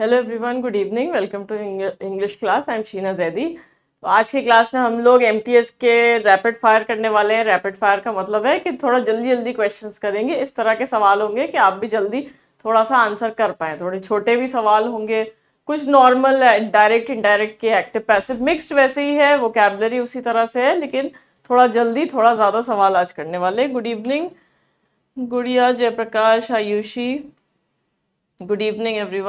Hello everyone good evening welcome to English class I am Sheena Zaidi तो आज की class में हम लोग एम के रैपिड फायर करने वाले हैं रैपिड फायर का मतलब है कि थोड़ा जल्दी जल्दी क्वेश्चंस करेंगे इस तरह के सवाल होंगे कि आप भी जल्दी थोड़ा सा आंसर कर पाएँ थोड़े छोटे भी सवाल होंगे कुछ नॉर्मल डायरेक्ट इनडायरेक्ट के एक्टिव पैसिव मिक्सड वैसे ही है वो कैबलरी उसी तरह से है लेकिन थोड़ा जल्दी थोड़ा ज़्यादा सवाल आज करने वाले good evening Gudiya Jayaprakash Ayushi good evening every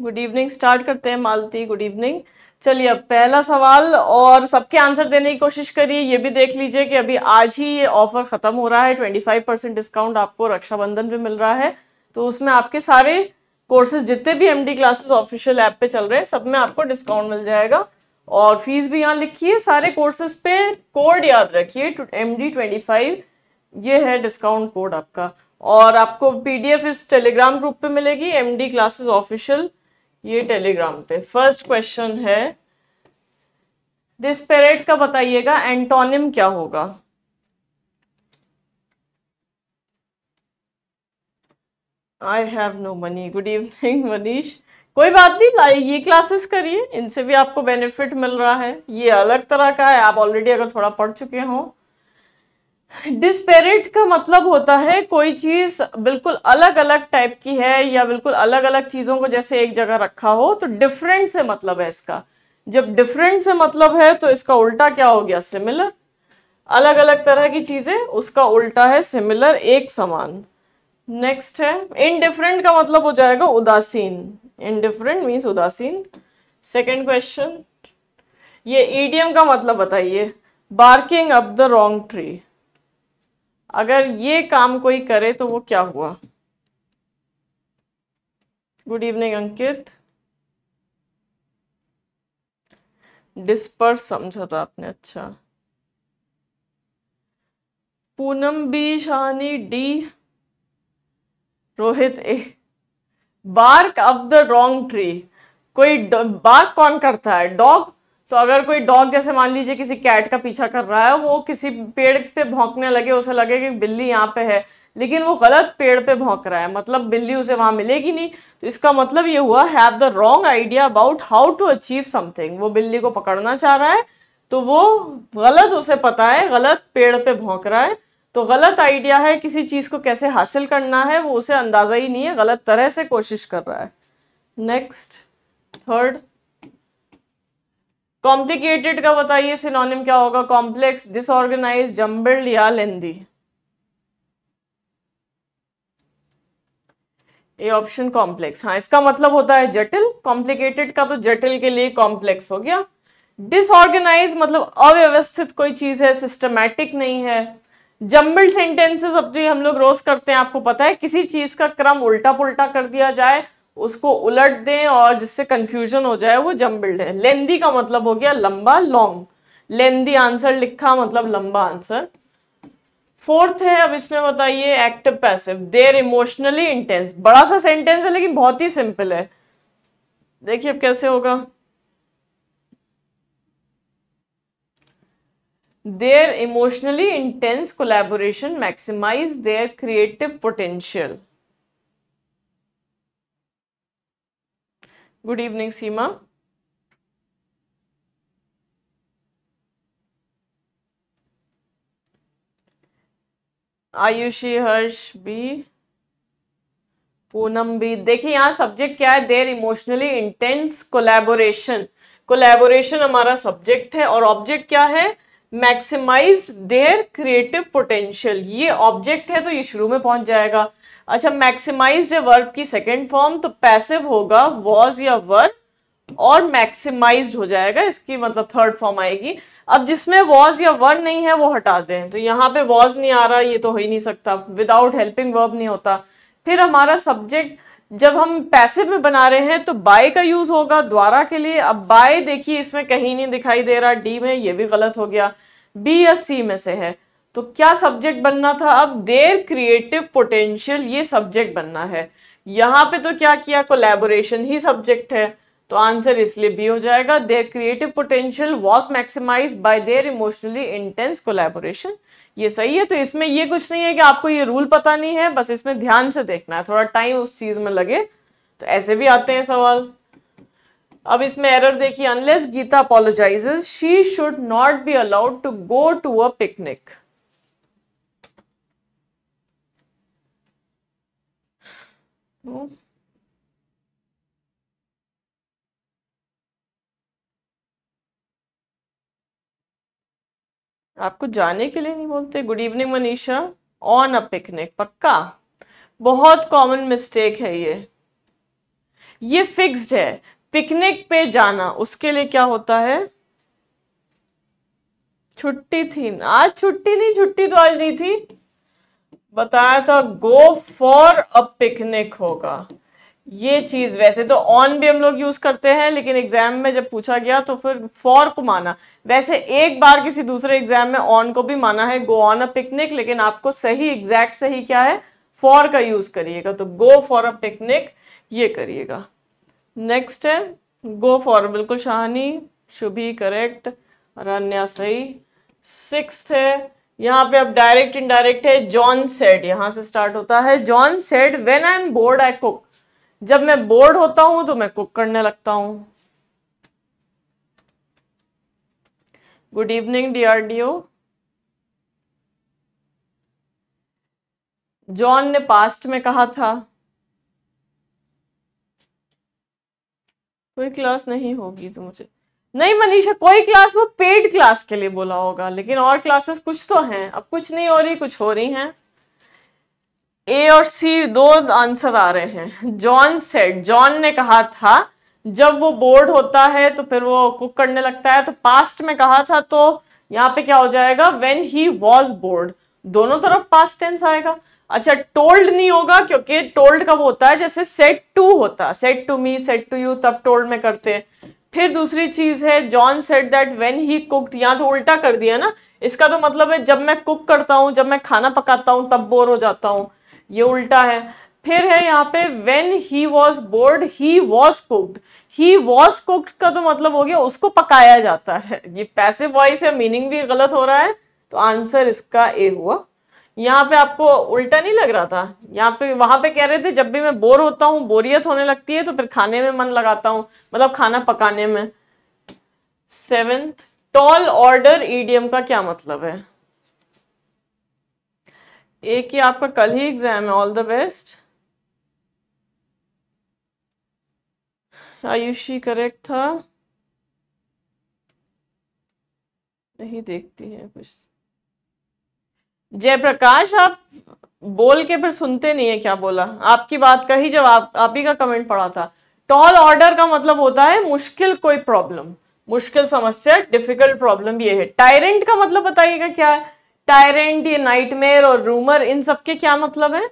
good evening start करते हैं मालती गुड इवनिंग चलिए अब पहला सवाल और सबके आंसर देने की कोशिश करिए ये भी देख लीजिए कि अभी आज ही ये ऑफर ख़त्म हो रहा है ट्वेंटी फाइव परसेंट डिस्काउंट आपको रक्षाबंधन पे मिल रहा है तो उसमें आपके सारे कोर्सेज जितने भी एमडी क्लासेस ऑफिशियल ऐप पे चल रहे हैं सब में आपको डिस्काउंट मिल जाएगा और फीस भी यहाँ लिखी है सारे कोर्सेज पे कोड याद रखिए एम डी ट्वेंटी फाइव ये है डिस्काउंट कोड आपका और आपको पी इस टेलीग्राम ग्रुप पे मिलेगी एम क्लासेस ऑफिशियल ये टेलीग्राम पे फर्स्ट क्वेश्चन है डिस्पेरेट का बताइएगा एंटोनिम क्या होगा I have no money good evening Manish कोई बात नहीं ये क्लासेस करिए इनसे भी आपको बेनिफिट मिल रहा है ये अलग तरह का है आप ऑलरेडी अगर थोड़ा पढ़ चुके हों डिस्पेरिट का मतलब होता है कोई चीज़ बिल्कुल अलग अलग टाइप की है या बिल्कुल अलग अलग चीज़ों को जैसे एक जगह रखा हो तो डिफरेंट से मतलब है इसका जब डिफरेंट से मतलब है तो इसका उल्टा क्या हो गया सिमिलर अलग अलग तरह की चीज़ें उसका उल्टा है सिमिलर एक समान नेक्स्ट है इनडिफरेंट का मतलब हो जाएगा उदासीन इनडिफरेंट मीन्स उदासीन सेकेंड क्वेश्चन ये ईडीएम का मतलब बताइए barking up the wrong tree अगर ये काम कोई करे तो वो क्या हुआ गुड इवनिंग अंकित डिस्पर्स समझा था आपने अच्छा Poonam B Shani D Rohit A bark off the wrong tree कोई बार्क कौन करता है डॉग तो अगर कोई डॉग जैसे मान लीजिए किसी कैट का पीछा कर रहा है वो किसी पेड़ पे भौंकने लगे उसे लगे कि बिल्ली यहाँ पे है लेकिन वो गलत पेड़ पे भौंक रहा है मतलब बिल्ली उसे वहाँ मिलेगी नहीं तो इसका मतलब ये हुआ have the wrong idea about how to achieve something वो बिल्ली को पकड़ना चाह रहा है तो वो गलत उसे पता है गलत पेड़ पे भौंक रहा है तो गलत आइडिया है किसी चीज़ को कैसे हासिल करना है वो उसे अंदाज़ा ही नहीं है गलत तरह से कोशिश कर रहा है नेक्स्ट थर्ड कॉम्प्लिकेटेड का बताइए सिनोनिम क्या होगा कॉम्प्लेक्स डिसऑर्गेनाइज जम्बल्ड या लेंदी ए ऑप्शन कॉम्प्लेक्स हाँ इसका मतलब होता है जटिल कॉम्प्लिकेटेड का तो जटिल के लिए कॉम्प्लेक्स हो गया डिसऑर्गेनाइज मतलब अव्यवस्थित कोई चीज है सिस्टमैटिक नहीं है जम्बल्ड सेंटेंसेस अब जो तो हम लोग रोज करते हैं आपको पता है किसी चीज का क्रम उल्टा पुलटा कर दिया जाए उसको उलट दें और जिससे कंफ्यूजन हो जाए वो जम्बिल्ड है लेंदी का मतलब हो गया लंबा लॉन्ग लेंदी आंसर लिखा मतलब लंबा आंसर फोर्थ है अब इसमें बताइए active passive their emotionally intense बड़ा सा सेंटेंस है लेकिन बहुत ही सिंपल है देखिए अब कैसे होगा their emotionally intense collaboration maximise their creative potential good evening Seema Ayushi Harsh B Poonam भी देखिए यहाँ सब्जेक्ट क्या है their emotionally intense collaboration collaboration हमारा सब्जेक्ट है और ऑब्जेक्ट क्या है मैक्सिमाइज देयर क्रिएटिव पोटेंशियल ये ऑब्जेक्ट है तो ये शुरू में पहुंच जाएगा अच्छा मैक्सिमाइज्ड वर्ब की सेकेंड फॉर्म तो पैसिव होगा वॉज या वर और मैक्सिमाइज्ड हो जाएगा इसकी मतलब थर्ड फॉर्म आएगी अब जिसमें वॉज या वर नहीं है वो हटा दें तो यहाँ पे वॉज नहीं आ रहा ये तो हो ही नहीं सकता विदाउट हेल्पिंग वर्ब नहीं होता फिर हमारा सब्जेक्ट जब हम पैसिव में बना रहे हैं तो बाय का यूज होगा द्वारा के लिए अब बाय देखिए इसमें कहीं नहीं दिखाई दे रहा डी में ये भी गलत हो गया बी या सी में से है तो क्या सब्जेक्ट बनना था अब देर क्रिएटिव पोटेंशियल ये सब्जेक्ट बनना है यहाँ पे तो क्या किया कोलेबोरेशन ही सब्जेक्ट है तो आंसर इसलिए भी हो जाएगा their creative potential was maximise by their emotionally intense collaboration ये सही है तो इसमें ये कुछ नहीं है कि आपको ये रूल पता नहीं है बस इसमें ध्यान से देखना है थोड़ा टाइम उस चीज में लगे तो ऐसे भी आते हैं सवाल अब इसमें एरर देखिए unless Gita apologise she should not be allowed to go to a picnic तो आपको जाने के लिए नहीं बोलते good evening Manisha on a picnic पक्का बहुत कॉमन मिस्टेक है ये ये फिक्स्ड है पिकनिक पे जाना उसके लिए क्या होता है छुट्टी थी आज छुट्टी नहीं छुट्टी तो आज नहीं थी बताया था गो फॉर अ पिकनिक होगा ये चीज वैसे तो ऑन भी हम लोग यूज करते हैं लेकिन एग्जाम में जब पूछा गया तो फिर फॉर को माना वैसे एक बार किसी दूसरे एग्जाम में ऑन को भी माना है गो ऑन अ पिकनिक लेकिन आपको सही एग्जैक्ट सही क्या है फॉर का यूज करिएगा तो गो फॉर अ पिकनिक ये करिएगा नेक्स्ट है गो फॉर बिल्कुल शाहनी शुभी करेक्ट और सही सिक्स है यहाँ पे अब डायरेक्ट इनडायरेक्ट है जॉन सेड यहाँ से स्टार्ट होता है John said when I am bored I cook जब मैं बोर्ड होता हूं तो मैं कुक करने लगता हूं गुड इवनिंग डीआरडीओ जॉन ने पास्ट में कहा था कोई क्लास नहीं होगी तो मुझे नहीं मनीषा कोई क्लास वो पेड क्लास के लिए बोला होगा लेकिन और क्लासेस कुछ तो हैं अब कुछ नहीं हो रही कुछ हो रही हैं ए और सी दो आंसर आ रहे हैं जॉन सेड जॉन ने कहा था जब वो बोर्ड होता है तो फिर वो कुक करने लगता है तो पास्ट में कहा था तो यहाँ पे क्या हो जाएगा वेन ही वॉज बोर्ड दोनों तरफ पास्ट टेंस आएगा अच्छा टोल्ड नहीं होगा क्योंकि टोल्ड कब होता है जैसे सेट टू होता है said to me said to you तब टोल्ड में करते हैं फिर दूसरी चीज़ है John said that when he cooked यहाँ तो उल्टा कर दिया ना इसका तो मतलब है जब मैं कुक करता हूँ जब मैं खाना पकाता हूँ तब बोर हो जाता हूँ ये उल्टा है फिर है यहाँ पे when he was bored he was cooked he was cooked का तो मतलब हो गया उसको पकाया जाता है ये पैसे वॉइस है मीनिंग भी गलत हो रहा है तो आंसर इसका ए हुआ यहाँ पे आपको उल्टा नहीं लग रहा था यहाँ पे वहां पे कह रहे थे जब भी मैं बोर होता हूँ बोरियत होने लगती है तो फिर खाने में मन लगाता हूँ मतलब खाना पकाने में सेवेंथ टॉल ऑर्डर ईडीएम का क्या मतलब है एक ही आपका कल ही एग्जाम है all the best Ayushi correct था नहीं देखती है कुछ जयप्रकाश आप बोल के फिर सुनते नहीं है क्या बोला आपकी बात का ही आप, आप ही का कमेंट पड़ा था टॉल ऑर्डर का मतलब होता है मुश्किल कोई प्रॉब्लम मुश्किल समस्या डिफिकल्ट प्रॉब्लम ये है टायरेंट का मतलब बताइएगा क्या है टायरेंट ये नाइटमेयर और रूमर इन सबके क्या मतलब है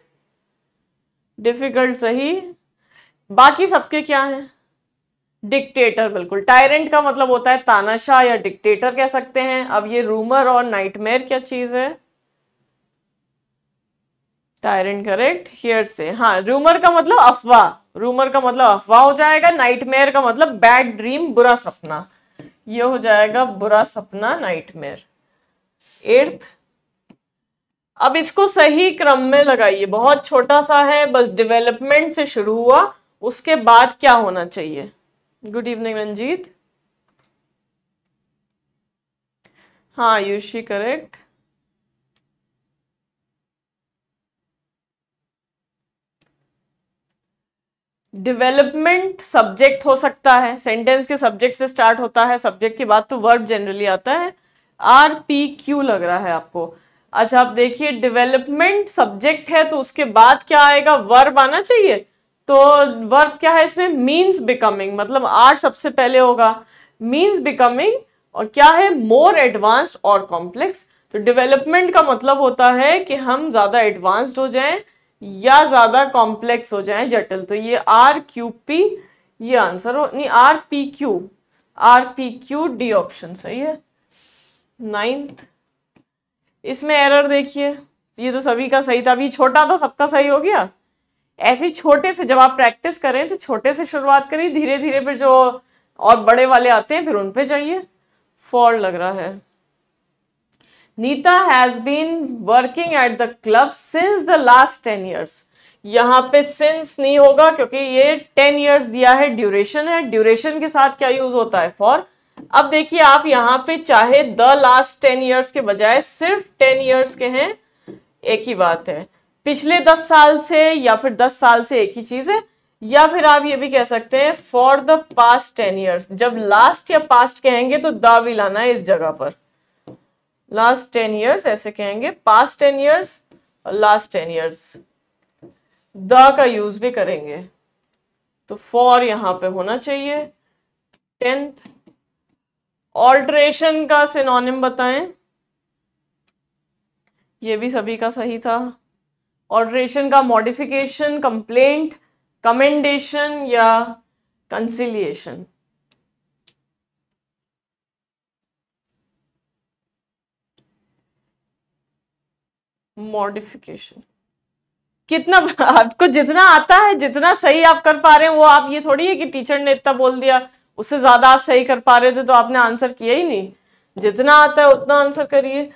डिफिकल्ट सही बाकी सबके क्या है डिक्टेटर बिल्कुल टायरेंट का मतलब होता है तानाशाह या डिक्टेटर कह सकते हैं अब ये रूमर और नाइटमेयर क्या चीज है टायरेंट करेक्ट हियर से हाँ रूमर का मतलब अफवाह रूमर का मतलब अफवाह हो जाएगा नाइटमेयर का मतलब बैड ड्रीम बुरा सपना ये हो जाएगा बुरा सपना नाइटमेयर एर्थ अब इसको सही क्रम में लगाइए बहुत छोटा सा है बस डेवलपमेंट से शुरू हुआ उसके बाद क्या होना चाहिए गुड इवनिंग रंजीत हाँ यूशी करेक्ट डिवेलपमेंट सब्जेक्ट हो सकता है सेंटेंस के सब्जेक्ट से स्टार्ट होता है सब्जेक्ट के बाद तो वर्ब जनरली आता है आर पी क्यू लग रहा है आपको अच्छा आप देखिए डिवेलपमेंट सब्जेक्ट है तो उसके बाद क्या आएगा वर्ब आना चाहिए तो वर्ब क्या है इसमें मीन्स बिकमिंग मतलब आर सबसे पहले होगा मीन्स बिकमिंग और क्या है मोर एडवांस्ड और कॉम्प्लेक्स तो डेवलपमेंट का मतलब होता है कि हम ज़्यादा एडवांस्ड हो जाएं या ज़्यादा कॉम्प्लेक्स हो जाए जटिल तो ये आर क्यू पी ये आंसर हो नहीं R P Q R P Q D option सही है नाइन्थ इसमें एरर देखिए ये तो सभी का सही था अभी छोटा था सबका सही हो गया ऐसे छोटे से जब आप प्रैक्टिस करें तो छोटे से शुरुआत करिए धीरे धीरे फिर जो और बड़े वाले आते हैं फिर उन पे जाइए फॉर लग रहा है Nita has been working at the club since the last ten years यहाँ पे सिंस नहीं होगा क्योंकि ये टेन ईयर्स दिया है ड्यूरेशन है ड्यूरेशन के साथ क्या यूज होता है फॉर अब देखिए आप यहाँ पे चाहे द लास्ट टेन ईयर्स के बजाय सिर्फ टेन ईयर्स के हैं एक ही बात है पिछले दस साल से या फिर दस साल से एक ही चीज है या फिर आप ये भी कह सकते हैं for the past ten years जब लास्ट या पास्ट कहेंगे तो द भी लाना है इस जगह पर लास्ट टेन ईयर्स ऐसे कहेंगे पास्ट टेन ईयर्स और लास्ट टेन ईयर्स द का यूज भी करेंगे तो फॉर यहां पे होना चाहिए टेंथ ऑल्ट्रेशन का सिनोनिम बताएं ये भी सभी का सही था ऑल्ट्रेशन का मॉडिफिकेशन कंप्लेंट कमेंडेशन या कंसिलिएशन मॉडिफिकेशन कितना आपको जितना आता है जितना सही आप कर पा रहे हैं वो आप ये थोड़ी है कि टीचर ने इतना बोल दिया उससे ज़्यादा आप सही कर पा रहे थे तो आपने आंसर किया ही नहीं जितना आता है उतना आंसर करिए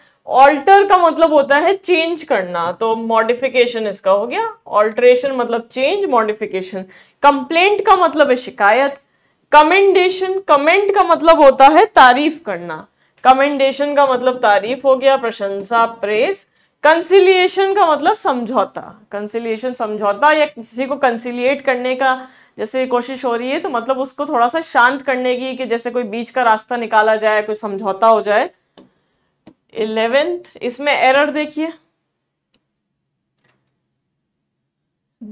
ऑल्टर का मतलब होता है चेंज करना तो मॉडिफिकेशन इसका हो गया ऑल्टरेशन मतलब चेंज मॉडिफिकेशन कंप्लेंट का मतलब है शिकायत कमेंडेशन कमेंट का मतलब होता है तारीफ करना कमेंडेशन का मतलब तारीफ हो गया प्रशंसा प्रेस कंसिलिएशन का मतलब समझौता कंसिलिएशन समझौता या किसी को कंसिलिएट करने का जैसे कोशिश हो रही है तो मतलब उसको थोड़ा सा शांत करने की कि जैसे कोई बीच का रास्ता निकाला जाए कोई समझौता हो जाए इलेवेंथ इसमें एरर देखिए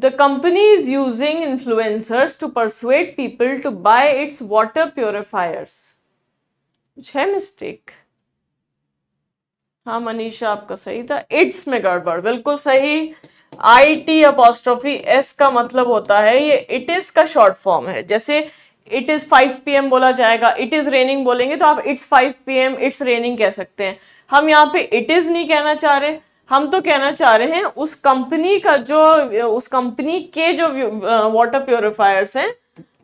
the company is using influencers to persuade people to buy its water purifiers कुछ है मिस्टेक हाँ मनीषा आपका सही था इट्स में गड़बड़ बिल्कुल सही आई टी अपोस्ट्रोफी एस का मतलब होता है ये इट इज का शॉर्ट फॉर्म है जैसे इट इज पी एम बोला जाएगा इट इज रेनिंग बोलेंगे तो आप it's P M it's raining कह सकते हैं हम यहाँ पे इट इज नहीं कहना चाह रहे हम तो कहना चाह रहे हैं उस कंपनी का जो उस कंपनी के जो वाटर प्योरीफायर्स हैं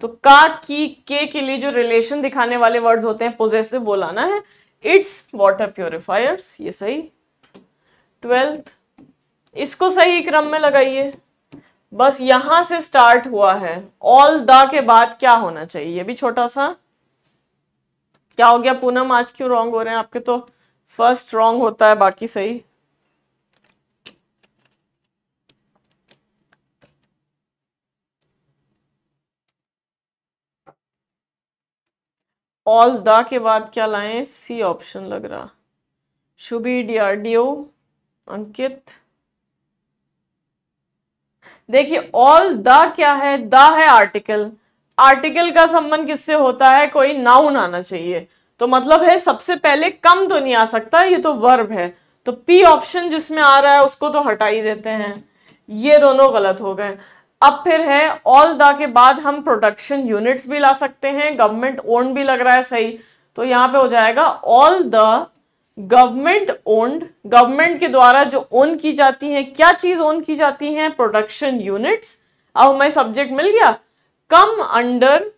तो का की के के लिए जो रिलेशन दिखाने वाले वर्ड्स होते हैं पोजेसिव बोलाना है इट्स वाटर प्योरिफायर्स ये सही ट्वेल्थ इसको सही क्रम में लगाइए बस यहां से स्टार्ट हुआ है ऑल द के बाद क्या होना चाहिए ये भी छोटा सा क्या हो गया पूनम आज क्यों रॉन्ग हो रहे हैं आपके तो फर्स्ट रॉन्ग होता है बाकी सही ऑल द के बाद क्या लाएं सी ऑप्शन लग रहा शुभी डीआरडीओ अंकित देखिए ऑल द क्या है द है आर्टिकल आर्टिकल का संबंध किससे होता है कोई नाउन आना चाहिए तो मतलब है सबसे पहले कम तो नहीं आ सकता ये तो वर्ब है तो पी ऑप्शन जिसमें आ रहा है उसको तो हटा ही देते हैं ये दोनों गलत हो गए अब फिर है ऑल द के बाद हम प्रोडक्शन यूनिट्स भी ला सकते हैं गवर्नमेंट ओन्ड भी लग रहा है सही तो यहाँ पे हो जाएगा all the government owned government के द्वारा जो ओन की जाती है क्या चीज ओन की जाती है प्रोडक्शन यूनिट्स अब हमें सब्जेक्ट मिल गया कम अंडर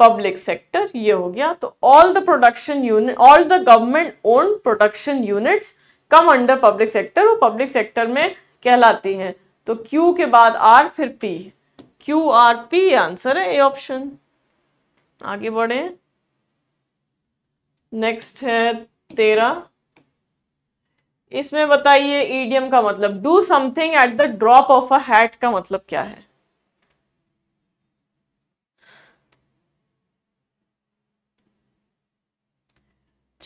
पब्लिक सेक्टर ये हो गया तो all the production unit all the government own production units come under public sector वो पब्लिक सेक्टर में कहलाती हैं तो Q के बाद R फिर P Q R P answer है ए ऑप्शन आगे बढ़े नेक्स्ट है तेरह इसमें बताइए ईडियम का मतलब do something at the drop of a hat का मतलब क्या है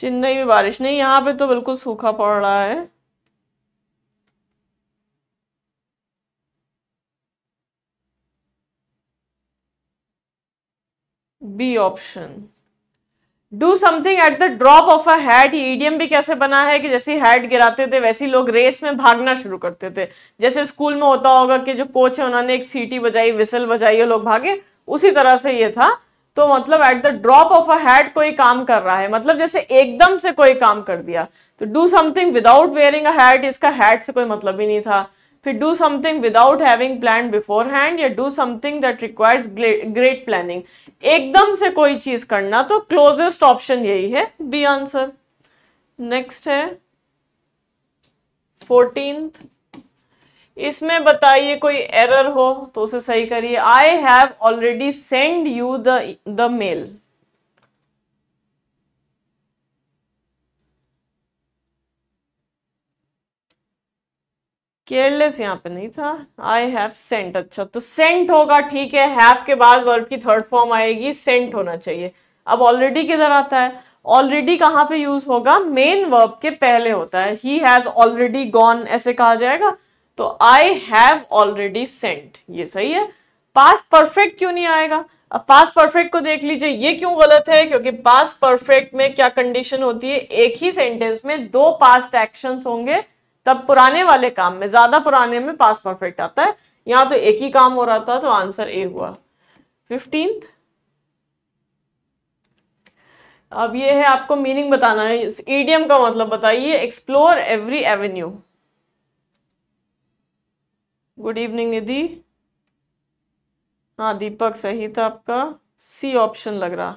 चेन्नई में बारिश नहीं यहां पे तो बिल्कुल सूखा पड़ रहा है B option do something at the drop of a hat ये ईडीएम e भी कैसे बना है कि जैसे हैड गिराते थे वैसे लोग रेस में भागना शुरू करते थे जैसे स्कूल में होता होगा कि जो कोच है उन्होंने एक सीटी बजाई विसल बजाई और लोग भागे उसी तरह से ये था तो मतलब at the drop of a hat कोई काम कर रहा है मतलब जैसे एकदम से कोई काम कर दिया तो do something without wearing a hat इसका हैट से कोई मतलब ही नहीं था फिर do something without having plan beforehand या do something that requires great planning एकदम से कोई चीज करना तो क्लोजेस्ट ऑप्शन यही है बी आंसर नेक्स्ट है फोर्टीन इसमें बताइए कोई एरर हो तो उसे सही करिए I have already send you the the mail careless यहाँ पे नहीं था आई हैव सेंट अच्छा तो सेंट होगा ठीक है हैव के बाद वर्ब की थर्ड फॉर्म आएगी सेंट होना चाहिए अब ऑलरेडी किधर आता है ऑलरेडी कहाँ पे यूज होगा मेन वर्ब के पहले होता है ही हैज ऑलरेडी गॉन ऐसे कहा जाएगा तो आई हैव ऑलरेडी सेंट ये सही है पास परफेक्ट क्यों नहीं आएगा अब पास परफेक्ट को देख लीजिए ये क्यों गलत है क्योंकि पास परफेक्ट में क्या कंडीशन होती है एक ही सेंटेंस में दो पास्ट एक्शंस होंगे तब पुराने वाले काम में ज्यादा पुराने में पास परफेक्ट आता है यहाँ तो एक ही काम हो रहा था तो आंसर ए हुआ फिफ्टींथ अब ये है आपको मीनिंग बताना है ईडीएम का मतलब बताइए explore every avenue good evening Nidhi हाँ दीपक सही था आपका सी ऑप्शन लग रहा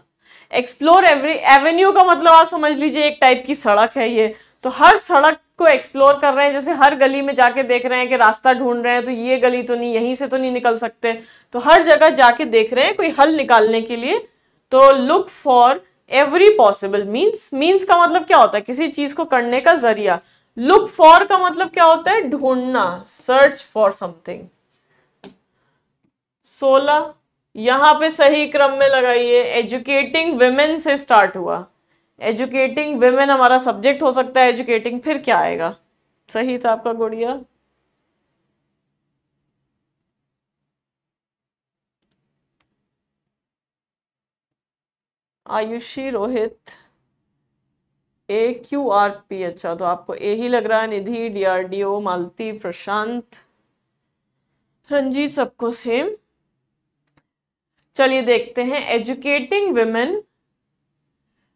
एक्सप्लोर एवरी एवेन्यू का मतलब आप समझ लीजिए एक टाइप की सड़क है ये तो हर सड़क को एक्सप्लोर कर रहे हैं जैसे हर गली में जाके देख रहे हैं कि रास्ता ढूंढ रहे हैं तो ये गली तो नहीं यहीं से तो नहीं निकल सकते तो हर जगह जाके देख रहे हैं कोई हल निकालने के लिए तो look for every possible means means का मतलब क्या होता है किसी चीज को करने का जरिया लुक फॉर का मतलब क्या होता है ढूंढना सर्च फॉर समथिंग सोलह यहां पे सही क्रम में लगाइए एजुकेटिंग वेमेन से स्टार्ट हुआ एजुकेटिंग वेमेन हमारा सब्जेक्ट हो सकता है एजुकेटिंग फिर क्या आएगा सही था आपका Gudiya Ayushi Rohit A Q R P अच्छा तो आपको ए ही लग रहा है निधि डीआरडीओ मालती प्रशांत रंजीत सबको सेम चलिए देखते हैं एजुकेटिंग विमेन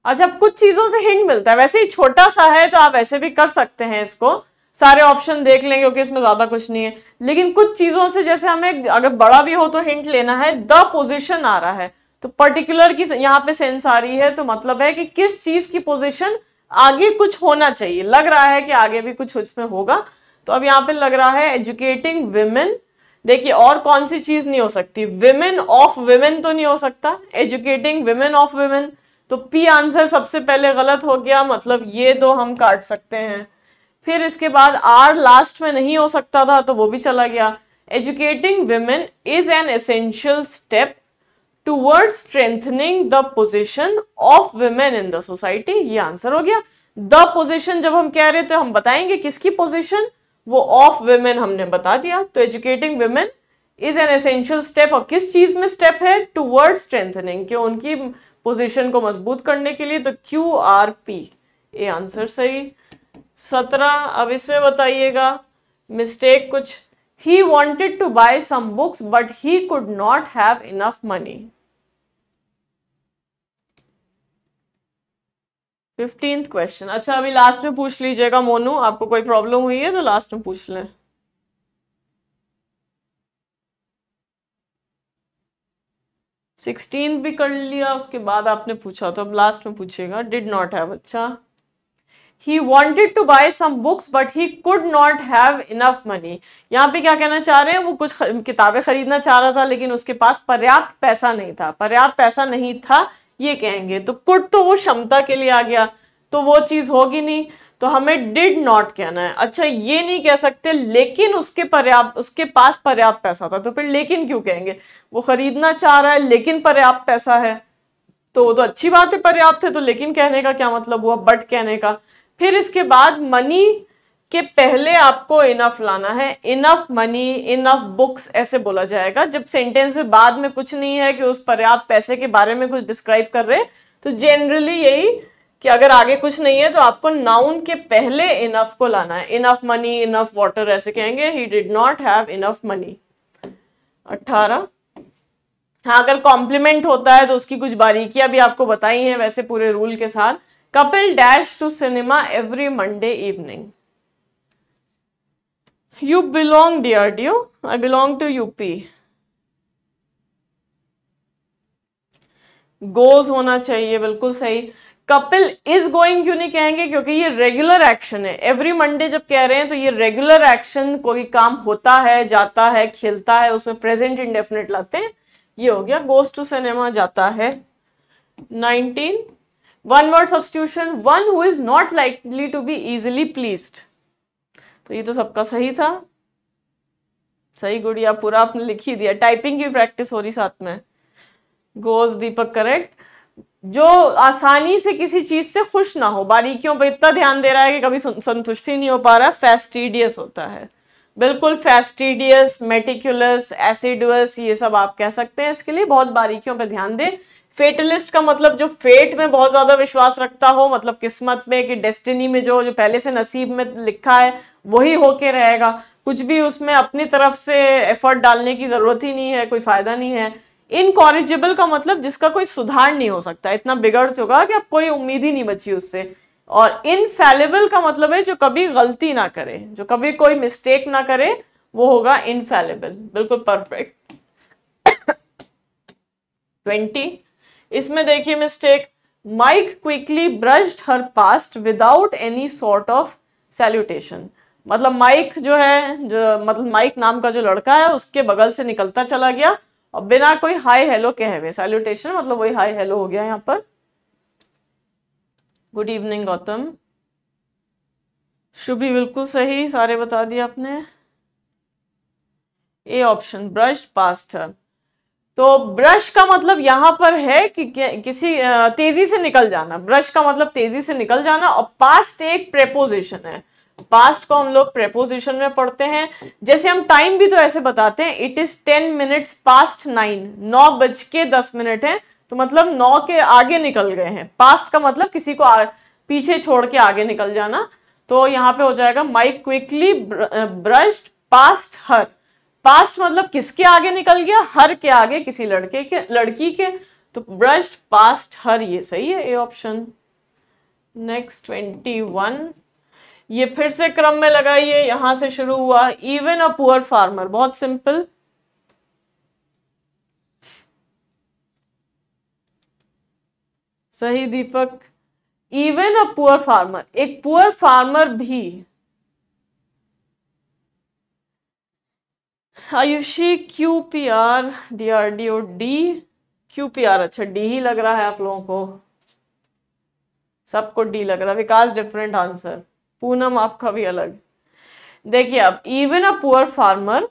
अच्छा कुछ चीजों से हिंट मिलता है वैसे ही छोटा सा है तो आप ऐसे भी कर सकते हैं इसको सारे ऑप्शन देख लें क्योंकि इसमें ज्यादा कुछ नहीं है लेकिन कुछ चीजों से जैसे हमें अगर बड़ा भी हो तो हिंट लेना है द पोजिशन आ रहा है तो पर्टिकुलर की यहाँ पे सेंस आ रही है तो मतलब है कि किस चीज की पोजिशन आगे कुछ होना चाहिए लग रहा है कि आगे भी कुछ इसमें होगा तो अब यहाँ पे लग रहा है एजुकेटिंग विमेन देखिए और कौन सी चीज नहीं हो सकती विमेन ऑफ विमेन तो नहीं हो सकता एजुकेटिंग विमेन ऑफ विमेन तो पी आंसर सबसे पहले गलत हो गया मतलब ये दो हम काट सकते हैं फिर इसके बाद आर लास्ट में नहीं हो सकता था तो वो भी चला गया educating women is an essential step toward strengthening the position of women in the society ये आंसर हो गया द पोजिशन जब हम कह रहे थे हम बताएंगे किसकी पोजिशन वो ऑफ वेमेन हमने बता दिया तो educating women is an essential step और किस चीज में स्टेप है टूवर्ड स्ट्रेंथनिंग क्यों उनकी पोजीशन को मजबूत करने के लिए तो क्यू आर पी ये आंसर सही सत्रह अब इसमें बताइएगा मिस्टेक कुछ he wanted to buy some books but he could not have enough money fifteenth question अच्छा अभी लास्ट में पूछ लीजिएगा मोनू आपको कोई प्रॉब्लम हुई है तो लास्ट में पूछ लें सिक्सटीन भी कर लिया उसके बाद आपने पूछा तो अब लास्ट में पूछेगा डिड नॉट हैव अच्छा he wanted to buy some books but he could not have enough money यहाँ पे क्या कहना चाह रहे हैं वो कुछ किताबें खरीदना चाह रहा था लेकिन उसके पास पर्याप्त पैसा नहीं था पर्याप्त पैसा नहीं था ये कहेंगे तो कुड तो वो क्षमता के लिए आ गया तो वो चीज़ होगी नहीं तो हमें डिड नॉट कहना है अच्छा ये नहीं कह सकते लेकिन उसके पर्याप्त उसके पास पर्याप्त पैसा था तो फिर लेकिन क्यों कहेंगे वो खरीदना चाह रहा है लेकिन पर्याप्त पैसा है तो तो अच्छी बात है पर्याप्त है तो लेकिन कहने का क्या मतलब हुआ बट कहने का फिर इसके बाद मनी के पहले आपको इनफ लाना है इनफ मनी इनफ बुक्स ऐसे बोला जाएगा जब सेंटेंस में बाद में कुछ नहीं है कि उस पर्याप्त पैसे के बारे में कुछ डिस्क्राइब कर रहे तो जनरली यही कि अगर आगे कुछ नहीं है तो आपको नाउन के पहले इनफ को लाना है इनफ मनी इनफ वाटर ऐसे कहेंगे he did not have enough money अट्ठारह हाँ अगर कॉम्प्लीमेंट होता है तो उसकी कुछ बारीकियां भी आपको बताई हैं वैसे पूरे रूल के साथ Kapil dash to cinema every Monday evening you belong dear you I belong to UP goes होना चाहिए बिल्कुल सही कपिल इज गोइंग क्यों नहीं कहेंगे क्योंकि ये रेगुलर एक्शन है एवरी मंडे जब कह रहे हैं तो ये रेगुलर एक्शन कोई काम होता है जाता है खेलता है उसमें प्रेजेंट इंडेफिनेट लाते हैं ये हो गया गोस टू सिनेमा जाता है nineteen one word substitution one who is not likely to be easily please तो ये तो सबका सही था सही गुड़िया पूरा आपने लिख ही दिया टाइपिंग की प्रैक्टिस हो रही साथ में गोज दीपक करेक्ट जो आसानी से किसी चीज से खुश ना हो बारीकियों पर इतना ध्यान दे रहा है कि कभी संतुष्टि नहीं हो पा रहा फेस्टिडियस होता है बिल्कुल फेस्टिडियस मेटिकुलस एसिडस ये सब आप कह सकते हैं इसके लिए बहुत बारीकियों पर ध्यान दें फेटलिस्ट का मतलब जो फेट में बहुत ज्यादा विश्वास रखता हो मतलब किस्मत में कि डेस्टिनी में जो जो पहले से नसीब में लिखा है वही होके रहेगा कुछ भी उसमें अपनी तरफ से एफर्ट डालने की जरूरत ही नहीं है कोई फायदा नहीं है इनकॉरिजेबल का मतलब जिसका कोई सुधार नहीं हो सकता इतना बिगड़ चुका कि अब कोई उम्मीद ही नहीं बची उससे और इनफेलेबल का मतलब है जो कभी गलती ना करे जो कभी कोई मिस्टेक ना करे वो होगा इनफेलेबल बिल्कुल परफेक्ट ट्वेंटी इसमें देखिए mistake Mike quickly brushed her past without any sort of salutation मतलब माइक जो है जो मतलब माइक नाम का जो लड़का है उसके बगल से निकलता चला गया और बिना कोई हाय हेलो कहे हुए सैल्यूटेशन मतलब वही हाय हेलो हो गया यहाँ पर गुड इवनिंग गौतम शुभी बिल्कुल सही सारे बता दिए आपने ए ऑप्शन ब्रश पास्ट है तो ब्रश का मतलब यहाँ पर है कि किसी तेजी से निकल जाना ब्रश का मतलब तेजी से निकल जाना और पास्ट एक प्रेपोजिशन है पास्ट को हम लोग प्रेपोजिशन में पढ़ते हैं जैसे हम टाइम भी तो ऐसे बताते हैं it is ten minutes past nine नौ बज के दस मिनट है तो मतलब नौ के आगे निकल गए हैं पास्ट का मतलब किसी को आ, पीछे छोड़ के आगे निकल जाना तो यहाँ पे हो जाएगा Mike quickly brush past her past मतलब किसके आगे निकल गया हर के आगे किसी लड़के के लड़की के तो ब्रश पास्ट हर ये सही है A option next twenty one ये फिर से क्रम में लगाइए यहां से शुरू हुआ इवन अ पुअर फार्मर बहुत सिंपल सही Deepak even a poor farmer एक पुअर फार्मर भी Ayushi Q P R D R D O D Q P R अच्छा डी ही लग रहा है आप लोगों को सबको डी लग रहा है विकास डिफरेंट आंसर पूनम आपका भी अलग देखिए अब इवन अ पुअर फार्मर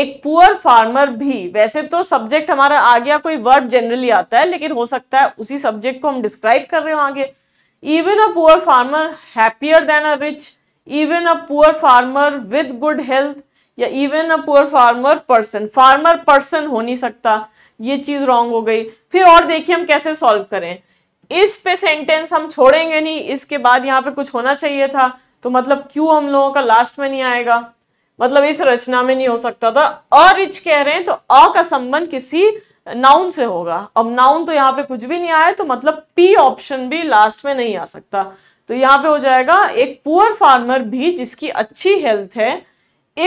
एक पुअर फार्मर भी वैसे तो सब्जेक्ट हमारा आ गया कोई वर्ड जनरली आता है लेकिन हो सकता है उसी सब्जेक्ट को हम डिस्क्राइब कर रहे हो आगे even a poor farmer happier than a rich even a poor farmer with good health या even a poor farmer person farmer person हो नहीं सकता ये चीज रॉन्ग हो गई फिर और देखिए हम कैसे सॉल्व करें इस पे सेंटेंस हम छोड़ेंगे नहीं इसके बाद यहाँ पे कुछ होना चाहिए था तो मतलब क्यों हम लोगों का लास्ट में नहीं आएगा मतलब इस रचना में नहीं हो सकता था अरिच कह रहे हैं तो अ का संबंध किसी नाउन से होगा अब नाउन तो यहाँ पे कुछ भी नहीं आया तो मतलब पी ऑप्शन भी लास्ट में नहीं आ सकता तो यहाँ पे हो जाएगा एक पुअर फार्मर भी जिसकी अच्छी हेल्थ है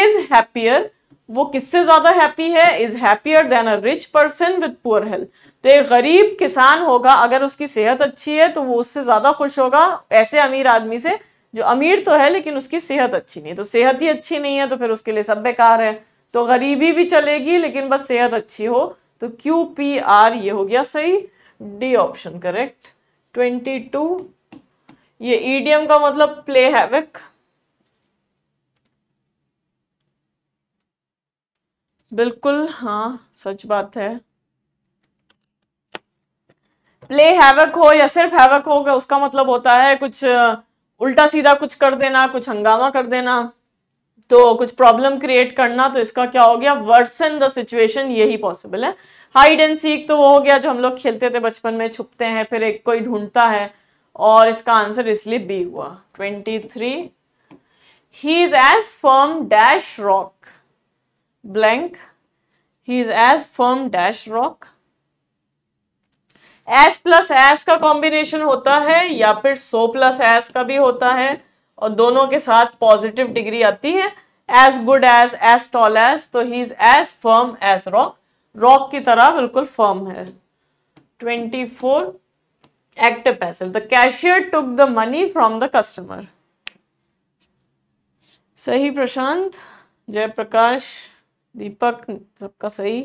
इज हैप्पियर वो किससे ज्यादा हैप्पी है is happier than a rich person with poor health तो एक गरीब किसान होगा अगर उसकी सेहत अच्छी है तो वो उससे ज़्यादा खुश होगा ऐसे अमीर आदमी से जो अमीर तो है लेकिन उसकी सेहत अच्छी नहीं तो सेहत ही अच्छी नहीं है तो फिर उसके लिए सब बेकार है तो गरीबी भी चलेगी लेकिन बस सेहत अच्छी हो तो क्यू पी आर ये हो गया सही D option correct twenty two ये ईडीएम का मतलब प्ले हैविक बिल्कुल हाँ सच बात है प्ले हैवक हो या सिर्फ हैवक होगा उसका मतलब होता है कुछ उल्टा सीधा कुछ कर देना कुछ हंगामा कर देना तो कुछ प्रॉब्लम क्रिएट करना तो इसका क्या हो गया इन द सिचुएशन यही पॉसिबल है हाइड एंड सीक तो वो हो गया जो हम लोग खेलते थे बचपन में छुपते हैं फिर एक कोई ढूंढता है और इसका आंसर इसलिए बी हुआ twenty three he is as firm dash rock blank he is as firm dash rock S plus S का कॉम्बिनेशन होता है या फिर सो प्लस एस का भी होता है और दोनों के साथ पॉजिटिव डिग्री आती है as good as as tall as तो he is as firm as rock rock की तरह बिल्कुल फर्म है twenty four active passive the cashier took the money from the customer सही प्रशांत जयप्रकाश दीपक सबका सही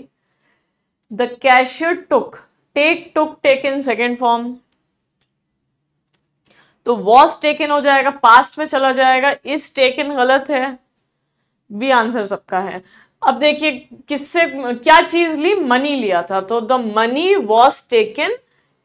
the cashier took take took take in second form तो was taken हो जाएगा पास्ट में चला जाएगा इस टेकन गलत है भी आंसर सबका है अब देखिए किससे क्या चीज ली मनी लिया था तो द मनी वॉज टेकन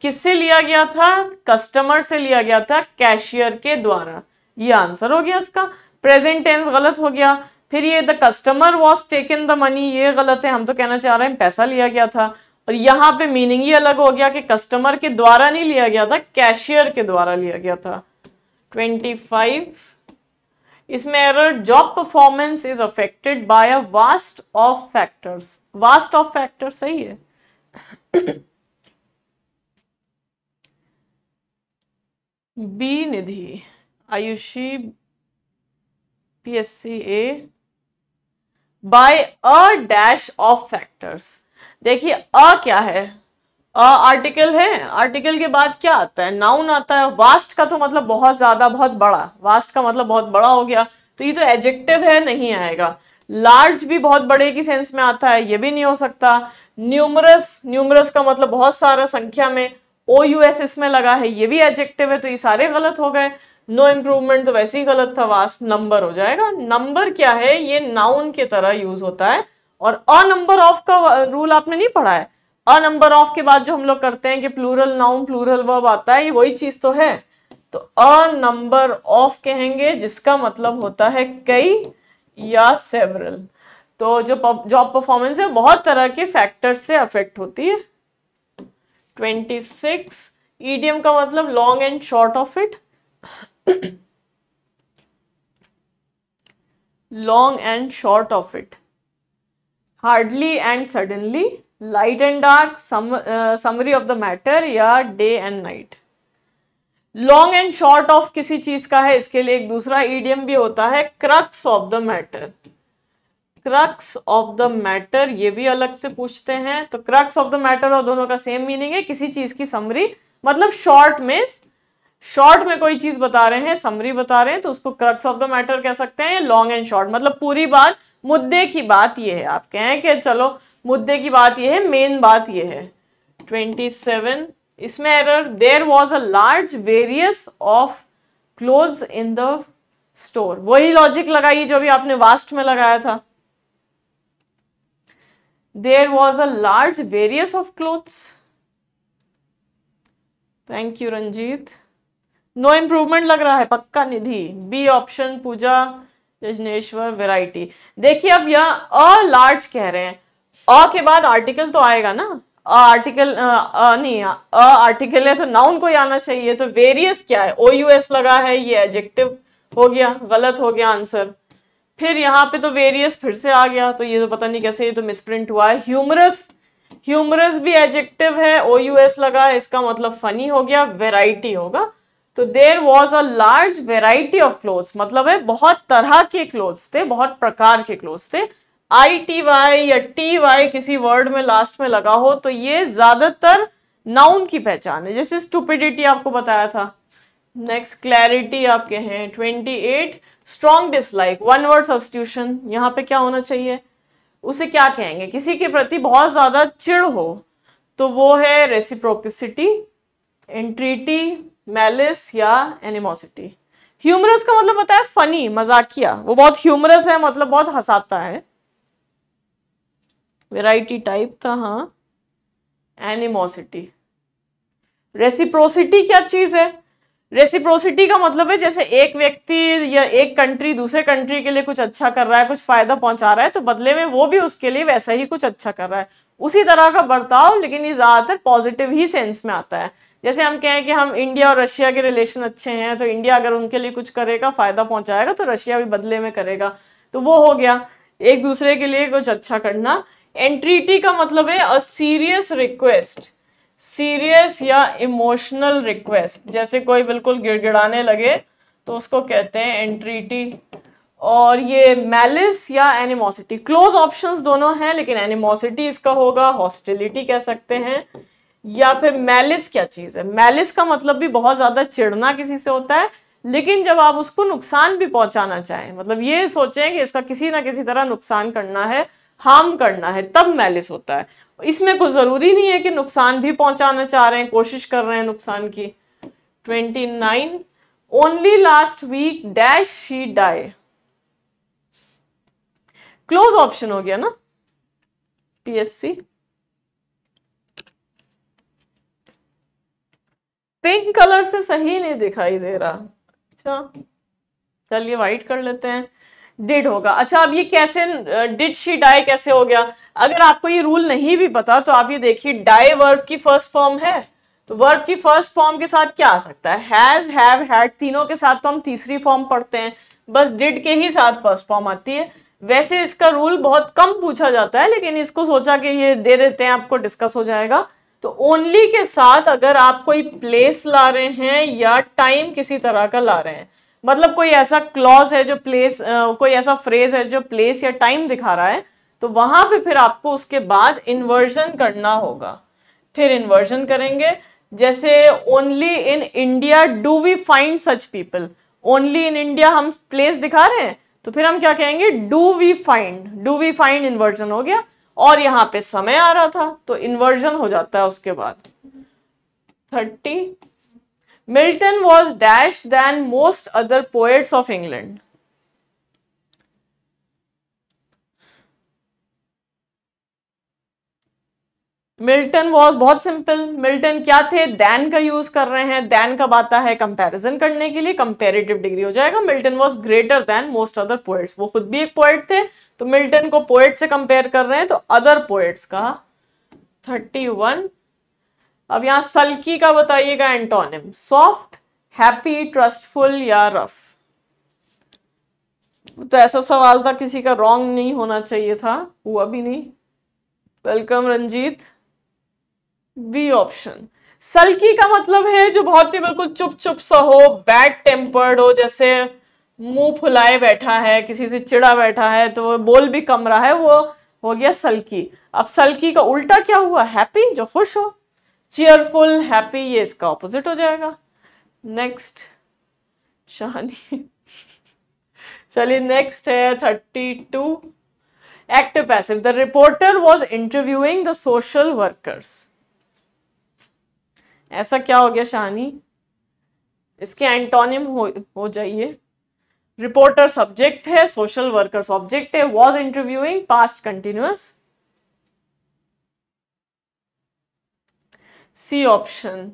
किससे लिया गया था कस्टमर से लिया गया था कैशियर के द्वारा ये आंसर हो गया इसका प्रेजेंट टेंस गलत हो गया फिर ये the customer was taken the money ये गलत है हम तो कहना चाह रहे हैं पैसा लिया गया था और यहां पे मीनिंग ही अलग हो गया कि कस्टमर के द्वारा नहीं लिया गया था कैशियर के द्वारा लिया गया था ट्वेंटी फाइव इसमें error job performance is affected by a vast of factors vast of factor सही है B Nidhi Ayushi PSC A by a dash of factors देखिए अ क्या है अ आर्टिकल है आर्टिकल के बाद क्या आता है नाउन आता है वास्ट का तो मतलब बहुत ज्यादा बहुत बड़ा वास्ट का मतलब बहुत बड़ा हो गया तो ये तो एजेक्टिव है नहीं आएगा लार्ज भी बहुत बड़े की सेंस में आता है ये भी नहीं हो सकता न्यूमरस न्यूमरस का मतलब बहुत सारा संख्या में ओ यू एस इसमें लगा है ये भी एजेक्टिव है तो ये सारे गलत हो गए नो इम्प्रूवमेंट तो वैसे ही गलत था वास्ट नंबर हो जाएगा नंबर क्या है ये नाउन की तरह यूज होता है और अ नंबर ऑफ का रूल uh, आपने नहीं पढ़ा है अ नंबर ऑफ के बाद जो हम लोग करते हैं कि प्लूरल नाउन प्लूरल वर्ब आता है ये वही चीज तो है तो अ नंबर ऑफ कहेंगे जिसका मतलब होता है कई या सेवरल तो जो जॉब परफॉर्मेंस है बहुत तरह के फैक्टर्स से अफेक्ट होती है ट्वेंटी सिक्स ईडीएम का मतलब long and short of it long and short of it hardly and suddenly, light and dark, sum, uh, summary of the matter या day and night. Long and short of किसी चीज का है इसके लिए एक दूसरा ईडियम भी होता है crux of the matter crux of the matter ये भी अलग से पूछते हैं तो क्रक्स ऑफ द मैटर और दोनों का सेम मीनिंग है किसी चीज की समरी मतलब शॉर्ट में शॉर्ट में कोई चीज बता रहे हैं समरी बता रहे हैं तो उसको क्रक्स ऑफ द मैटर कह सकते हैं लॉन्ग एंड शॉर्ट मतलब पूरी बात मुद्दे की बात ये है आप कहें कि चलो मुद्दे की बात ये है मेन बात ये है ट्वेंटी सेवन इसमें error there was a large various of close in the store वही लॉजिक लगाइए जो भी आपने वास्ट में लगाया था there was a large various of clothes thank you Ranjit no improvement लग रहा है पक्का Nidhi B option Puja Jajneshwar variety देखिए अब यह अ लार्ज कह रहे हैं अ के बाद आर्टिकल तो आएगा ना आर्टिकल अ नहीं अ आर्टिकल है तो नाउन को ही आना चाहिए तो वेरियस क्या है ओ यू एस लगा है ये एजेक्टिव हो गया गलत हो गया आंसर फिर यहाँ पे तो वेरियस फिर से आ गया तो ये तो पता नहीं कैसे ये तो मिसप्रिंट हुआ है ह्यूमरस ह्यूमरस भी एजेक्टिव है ओ यू एस लगा इसका मतलब फनी हो गया वेराइटी होगा तो there was a large variety of cloth मतलब है बहुत तरह के क्लोथ्स थे बहुत प्रकार के क्लोथ्स थे आई टी वाई या टी वाई किसी वर्ड में लास्ट में लगा हो तो ये ज्यादातर नाउन की पहचान है जैसे स्टूपिडिटी आपको बताया था नेक्स्ट क्लैरिटी आपके हैं twenty eight strong dislike one word substitution यहाँ पे क्या होना चाहिए उसे क्या कहेंगे किसी के प्रति बहुत ज़्यादा चिड़ हो तो वो है रेसिप्रोकिसिटी एंट्रीटी मैलिस या एनिमोसिटी ह्यूमरस का मतलब होता है फनी मजाकिया वो बहुत ह्यूमरस है मतलब बहुत हंसाता है वेराइटी टाइप का हाँ एनिमोसिटी रेसिप्रोसिटी क्या चीज है रेसिप्रोसिटी का मतलब है जैसे एक व्यक्ति या एक कंट्री दूसरे कंट्री के लिए कुछ अच्छा कर रहा है कुछ फायदा पहुंचा रहा है तो बदले में वो भी उसके लिए वैसा ही कुछ अच्छा कर रहा है उसी तरह का बर्ताव लेकिन ये ज्यादातर पॉजिटिव ही सेंस में आता है जैसे हम कहें कि हम इंडिया और रशिया के रिलेशन अच्छे हैं तो इंडिया अगर उनके लिए कुछ करेगा फ़ायदा पहुंचाएगा तो रशिया भी बदले में करेगा तो वो हो गया एक दूसरे के लिए कुछ अच्छा करना एंट्रीटी का मतलब है अ सीरियस रिक्वेस्ट सीरियस या इमोशनल रिक्वेस्ट जैसे कोई बिल्कुल गिड़गिड़ाने लगे तो उसको कहते हैं एंट्रीटी और ये मैलिस या एनिमोसिटी क्लोज ऑप्शंस दोनों हैं लेकिन एनिमोसिटी इसका होगा हॉस्टिलिटी कह सकते हैं या फिर मैलिस क्या चीज़ है मैलिस का मतलब भी बहुत ज़्यादा चिड़ना किसी से होता है लेकिन जब आप उसको नुकसान भी पहुंचाना चाहें मतलब ये सोचें कि इसका किसी ना किसी तरह नुकसान करना है हार्म करना है तब मैलिस होता है इसमें कुछ ज़रूरी नहीं है कि नुकसान भी पहुंचाना चाह रहे हैं कोशिश कर रहे हैं नुकसान की twenty nine only last week dash she die close option हो गया ना पीएससी पिंक कलर से सही नहीं दिखाई दे रहा अच्छा चलिए व्हाइट कर लेते हैं डिड होगा अच्छा अब ये कैसे डिड शी डाई कैसे हो गया अगर आपको ये रूल नहीं भी पता तो आप ये देखिए डाई वर्ब की फर्स्ट फॉर्म है तो वर्ब की फर्स्ट फॉर्म के साथ क्या आ सकता है हैज हैव हैड तीनों के साथ तो हम तीसरी फॉर्म पढ़ते हैं बस डिड के ही साथ फर्स्ट फॉर्म आती है वैसे इसका रूल बहुत कम पूछा जाता है लेकिन इसको सोचा कि ये दे देते हैं आपको डिस्कस हो जाएगा तो ओनली के साथ अगर आप कोई प्लेस ला रहे हैं या टाइम किसी तरह का ला रहे हैं मतलब कोई ऐसा क्लॉज है जो प्लेस कोई ऐसा फ्रेज है जो प्लेस या टाइम दिखा रहा है तो वहां पे फिर आपको उसके बाद इन्वर्जन करना होगा फिर इन्वर्जन करेंगे जैसे only in India do we find such people only in India हम प्लेस दिखा रहे हैं तो फिर हम क्या कहेंगे do we find do we find inversion हो गया और यहां पे समय आ रहा था तो इन्वर्जन हो जाता है उसके बाद thirty Milton was dash than most other poets of England Milton was बहुत सिंपल मिल्टन क्या थे दैन का यूज कर रहे हैं दैन कब आता है कंपैरिजन करने के लिए कंपेरेटिव डिग्री हो जाएगा Milton was greater than most other poets वो खुद भी एक पोएट थे तो मिल्टन को पोएट से कंपेयर कर रहे हैं तो अदर पोएट्स का थर्टी वन अब यहाँ सल्की का बताइएगा एंटोनिम सॉफ्ट हैप्पी ट्रस्टफुल या रफ तो ऐसा सवाल था किसी का रॉन्ग नहीं होना चाहिए था हुआ भी नहीं welcome Ranjit B option sulky का मतलब है जो बहुत ही बिल्कुल चुप चुप सा हो बैड टेम्पर्ड हो जैसे मुंह फुलाए बैठा है किसी से चिड़ा बैठा है तो बोल भी कम रहा है वो हो गया सल्की अब सल्की का उल्टा क्या हुआ हैप्पी जो खुश हो चेयरफुल हैप्पी ये इसका ऑपोजिट हो जाएगा नेक्स्ट शाहानी चलिए नेक्स्ट है thirty two active passive the reporter was interviewing the social workers ऐसा क्या हो गया शाहानी इसके एंटोनिम हो हो जाइए रिपोर्टर सब्जेक्ट है सोशल वर्कर्स ऑब्जेक्ट है was interviewing past continuous C option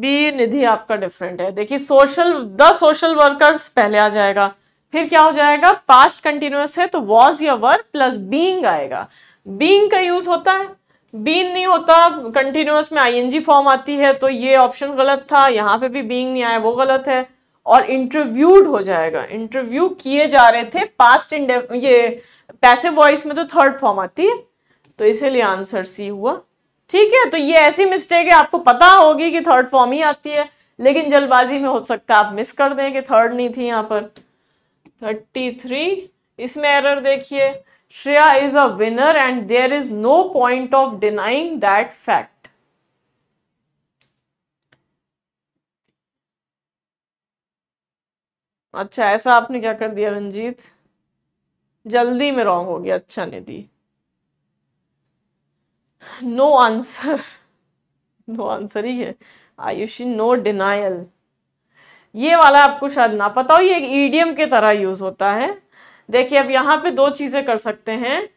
B Nidhi आपका डिफरेंट है देखिए सोशल द सोशल वर्कर्स पहले आ जाएगा फिर क्या हो जाएगा पास्ट कंटिन्यूस है तो वॉज या वर्क प्लस बींग आएगा बींग का यूज होता है बीन नहीं होता कंटिन्यूस में आईएनजी फॉर्म आती है तो ये ऑप्शन गलत था यहाँ पे भी बीइंग नहीं आया वो गलत है और इंटरव्यूड हो जाएगा इंटरव्यू किए जा रहे थे पास्ट इन ये पैसे वॉइस में तो थर्ड फॉर्म आती है तो इसीलिए आंसर सी हुआ ठीक है तो ये ऐसी मिस्टेक है आपको पता होगी कि थर्ड फॉर्म ही आती है लेकिन जल्दबाजी में हो सकता है आप मिस कर दें कि थर्ड नहीं थी यहाँ पर थर्टी थ्री इसमें एरर देखिए Shreya is a winner and there is no point of denying that fact. अच्छा ऐसा आपने क्या कर दिया रंजीत जल्दी में रॉन्ग हो गया अच्छा Nidhi no answer no answer ही है आयुषी नो डिनाइल ये वाला आपको शायद ना पता हो ये एक ईडीएम के तरह यूज होता है देखिए अब यहाँ पे दो चीज़ें कर सकते हैं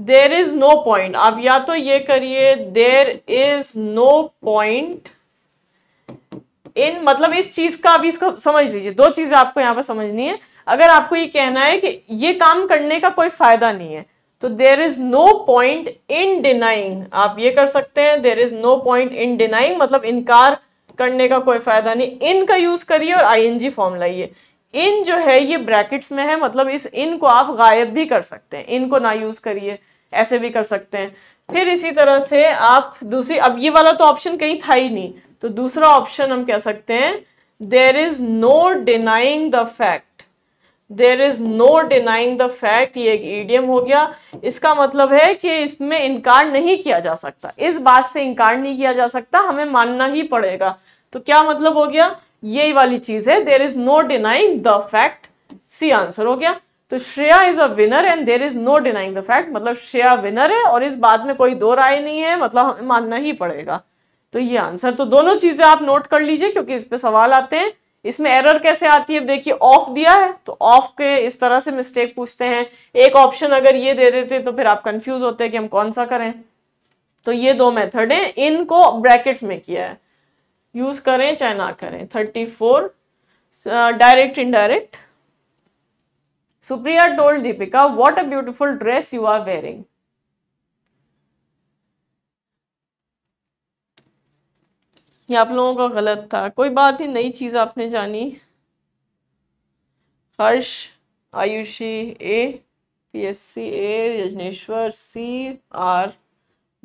देर इज़ नो पॉइंट आप या तो ये करिए there is no point in मतलब इस चीज़ का अभी इसको समझ लीजिए दो चीज़ें आपको यहाँ पर समझनी है अगर आपको ये कहना है कि ये काम करने का कोई फ़ायदा नहीं है तो there is no point in denying आप ये कर सकते हैं there is no point in denying मतलब इनकार करने का कोई फ़ायदा नहीं इन का यूज़ करिए और आई एन जी फॉर्म लाइए इन जो है ये ब्रैकेट्स में है मतलब इस इन को आप गायब भी कर सकते हैं इन को ना यूज़ करिए ऐसे भी कर सकते हैं फिर इसी तरह से आप दूसरी अब ये वाला तो ऑप्शन कहीं था ही नहीं तो दूसरा ऑप्शन हम कह सकते हैं there is no denying the fact there is no denying the fact ये एक ईडियम हो गया इसका मतलब है कि इसमें इनकार नहीं किया जा सकता इस बात से इनकार नहीं किया जा सकता हमें मानना ही पड़ेगा तो क्या मतलब हो गया यही वाली चीज है there is no denying the fact C answer हो गया तो Shreya is a winner and there is no denying the fact मतलब श्रेया विनर है और इस बात में कोई दो राय नहीं है मतलब हमें मानना ही पड़ेगा तो ये आंसर तो दोनों चीजें आप नोट कर लीजिए क्योंकि इस पे सवाल आते हैं इसमें एरर कैसे आती है देखिए ऑफ दिया है तो ऑफ के इस तरह से मिस्टेक पूछते हैं एक ऑप्शन अगर ये दे देते तो फिर आप कंफ्यूज होते हैं कि हम कौन सा करें तो ये दो मेथड है इनको ब्रैकेट्स में किया है यूज करें चाहे ना करें thirty four direct uh, indirect Supriya told Deepika what a beautiful dress you are wearing ये आप लोगों का गलत था कोई बात ही नई चीज़ आपने जानी Harsh Ayushi A P S C A Yajneshwar C R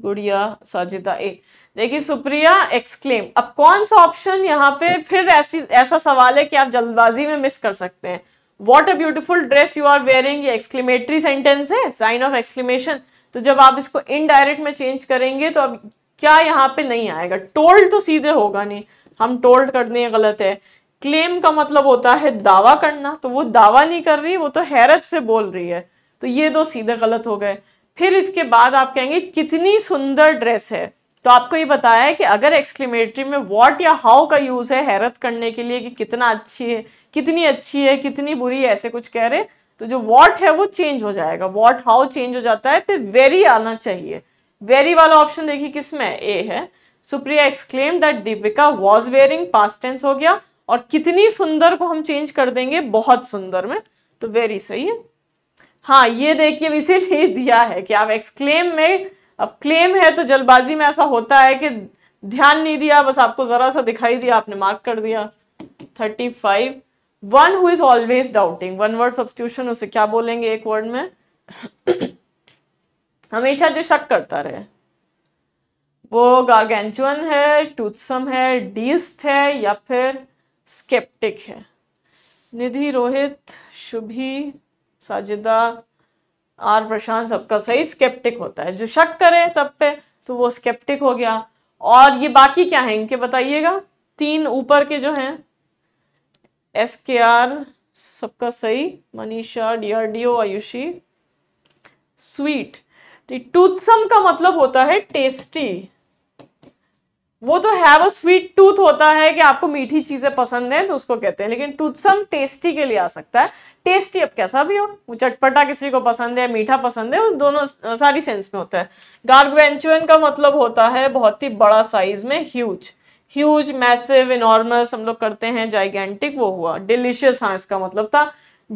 Gudiya Sajida ए देखिए सुप्रिया एक्सक्लेम अब कौन सा ऑप्शन यहाँ पे फिर ऐसी ऐसा सवाल है कि आप जल्दबाजी में मिस कर सकते हैं what a beautiful dress you are wearing ये एक्सक्लेमेटरी सेंटेंस है साइन ऑफ एक्सक्लेमेशन तो जब आप इसको इनडायरेक्ट में चेंज करेंगे तो अब क्या यहाँ पे नहीं आएगा टोल्ड तो सीधे होगा नहीं हम टोल्ड कर दें गलत है क्लेम का मतलब होता है दावा करना तो वो दावा नहीं कर रही वो तो हैरत से बोल रही है तो ये दो सीधे गलत हो गए फिर इसके बाद आप कहेंगे कितनी सुंदर ड्रेस है तो आपको ये बताया है कि अगर एक्सक्लेमेटरी में वॉट या हाउ का यूज़ है हैरत करने के लिए कि कितना अच्छी है कितनी अच्छी है कितनी बुरी है ऐसे कुछ कह रहे तो जो वॉट है वो चेंज हो जाएगा वॉट हाउ चेंज हो जाता है फिर वेरी आना चाहिए वेरी वाला ऑप्शन देखिए किसमें ए है Supriya exclaim that Deepika was wearing past tense हो गया और कितनी सुंदर को हम चेंज कर देंगे बहुत सुंदर में तो वेरी सही है हाँ ये देखिए इसीलिए दिया है कि आप एक्सक्लेम में अब क्लेम है तो जल्दबाजी में ऐसा होता है कि ध्यान नहीं दिया बस आपको जरा सा दिखाई दिया आपने मार्क कर दिया thirty five one who is always doubting one word substitution उसे क्या बोलेंगे एक वर्ड में हमेशा जो शक करता रहे वो गार्गेंचुअन है टूथसम है डीस्ट है या फिर स्केप्टिक है निधि रोहित शुभी साजिदा आर प्रशांत सबका सही स्केप्टिक होता है जो शक करे सब पे तो वो स्केप्टिक हो गया और ये बाकी क्या है इनके बताइएगा तीन ऊपर के जो हैं एस के आर सबका सही Manisha D D R O Ayushi sweet toothsome तो का मतलब होता है टेस्टी वो तो हैव अ स्वीट टूथ होता है कि आपको मीठी चीजें पसंद हैं तो उसको कहते हैं लेकिन टूथसम टेस्टी के लिए आ सकता है टेस्टी अब कैसा भी हो चटपटा किसी को पसंद है मीठा पसंद है उस दोनों सारी सेंस में होता है गार्गवेंचुअन का मतलब होता है बहुत ही बड़ा साइज में ह्यूज ह्यूज मैसिव इनॉर्मस हम लोग करते हैं जाइगेंटिक वो हुआ डिलिशियस हाँ इसका मतलब था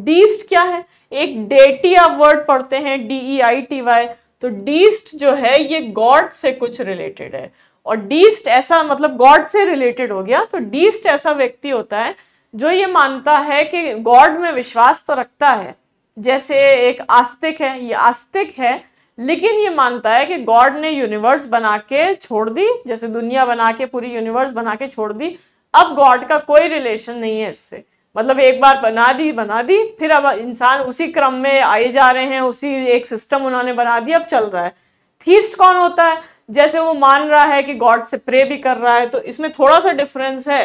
डीस्ट क्या है एक डेटी आप वर्ड पढ़ते हैं D E I T Y तो डीस्ट जो है ये गॉड से कुछ रिलेटेड है और डीस्ट ऐसा मतलब गॉड से रिलेटेड हो गया तो डीस्ट ऐसा व्यक्ति होता है जो ये मानता है कि गॉड में विश्वास तो रखता है जैसे एक आस्तिक है ये आस्तिक है लेकिन ये मानता है कि गॉड ने यूनिवर्स बना के छोड़ दी जैसे दुनिया बना के पूरी यूनिवर्स बना के छोड़ दी अब गॉड का कोई रिलेशन नहीं है इससे मतलब एक बार बना दी बना दी फिर अब इंसान उसी क्रम में आए जा रहे हैं उसी एक सिस्टम उन्होंने बना दिया अब चल रहा है थीस्ट कौन होता है जैसे वो मान रहा है कि गॉड से प्रे भी कर रहा है तो इसमें थोड़ा सा डिफरेंस है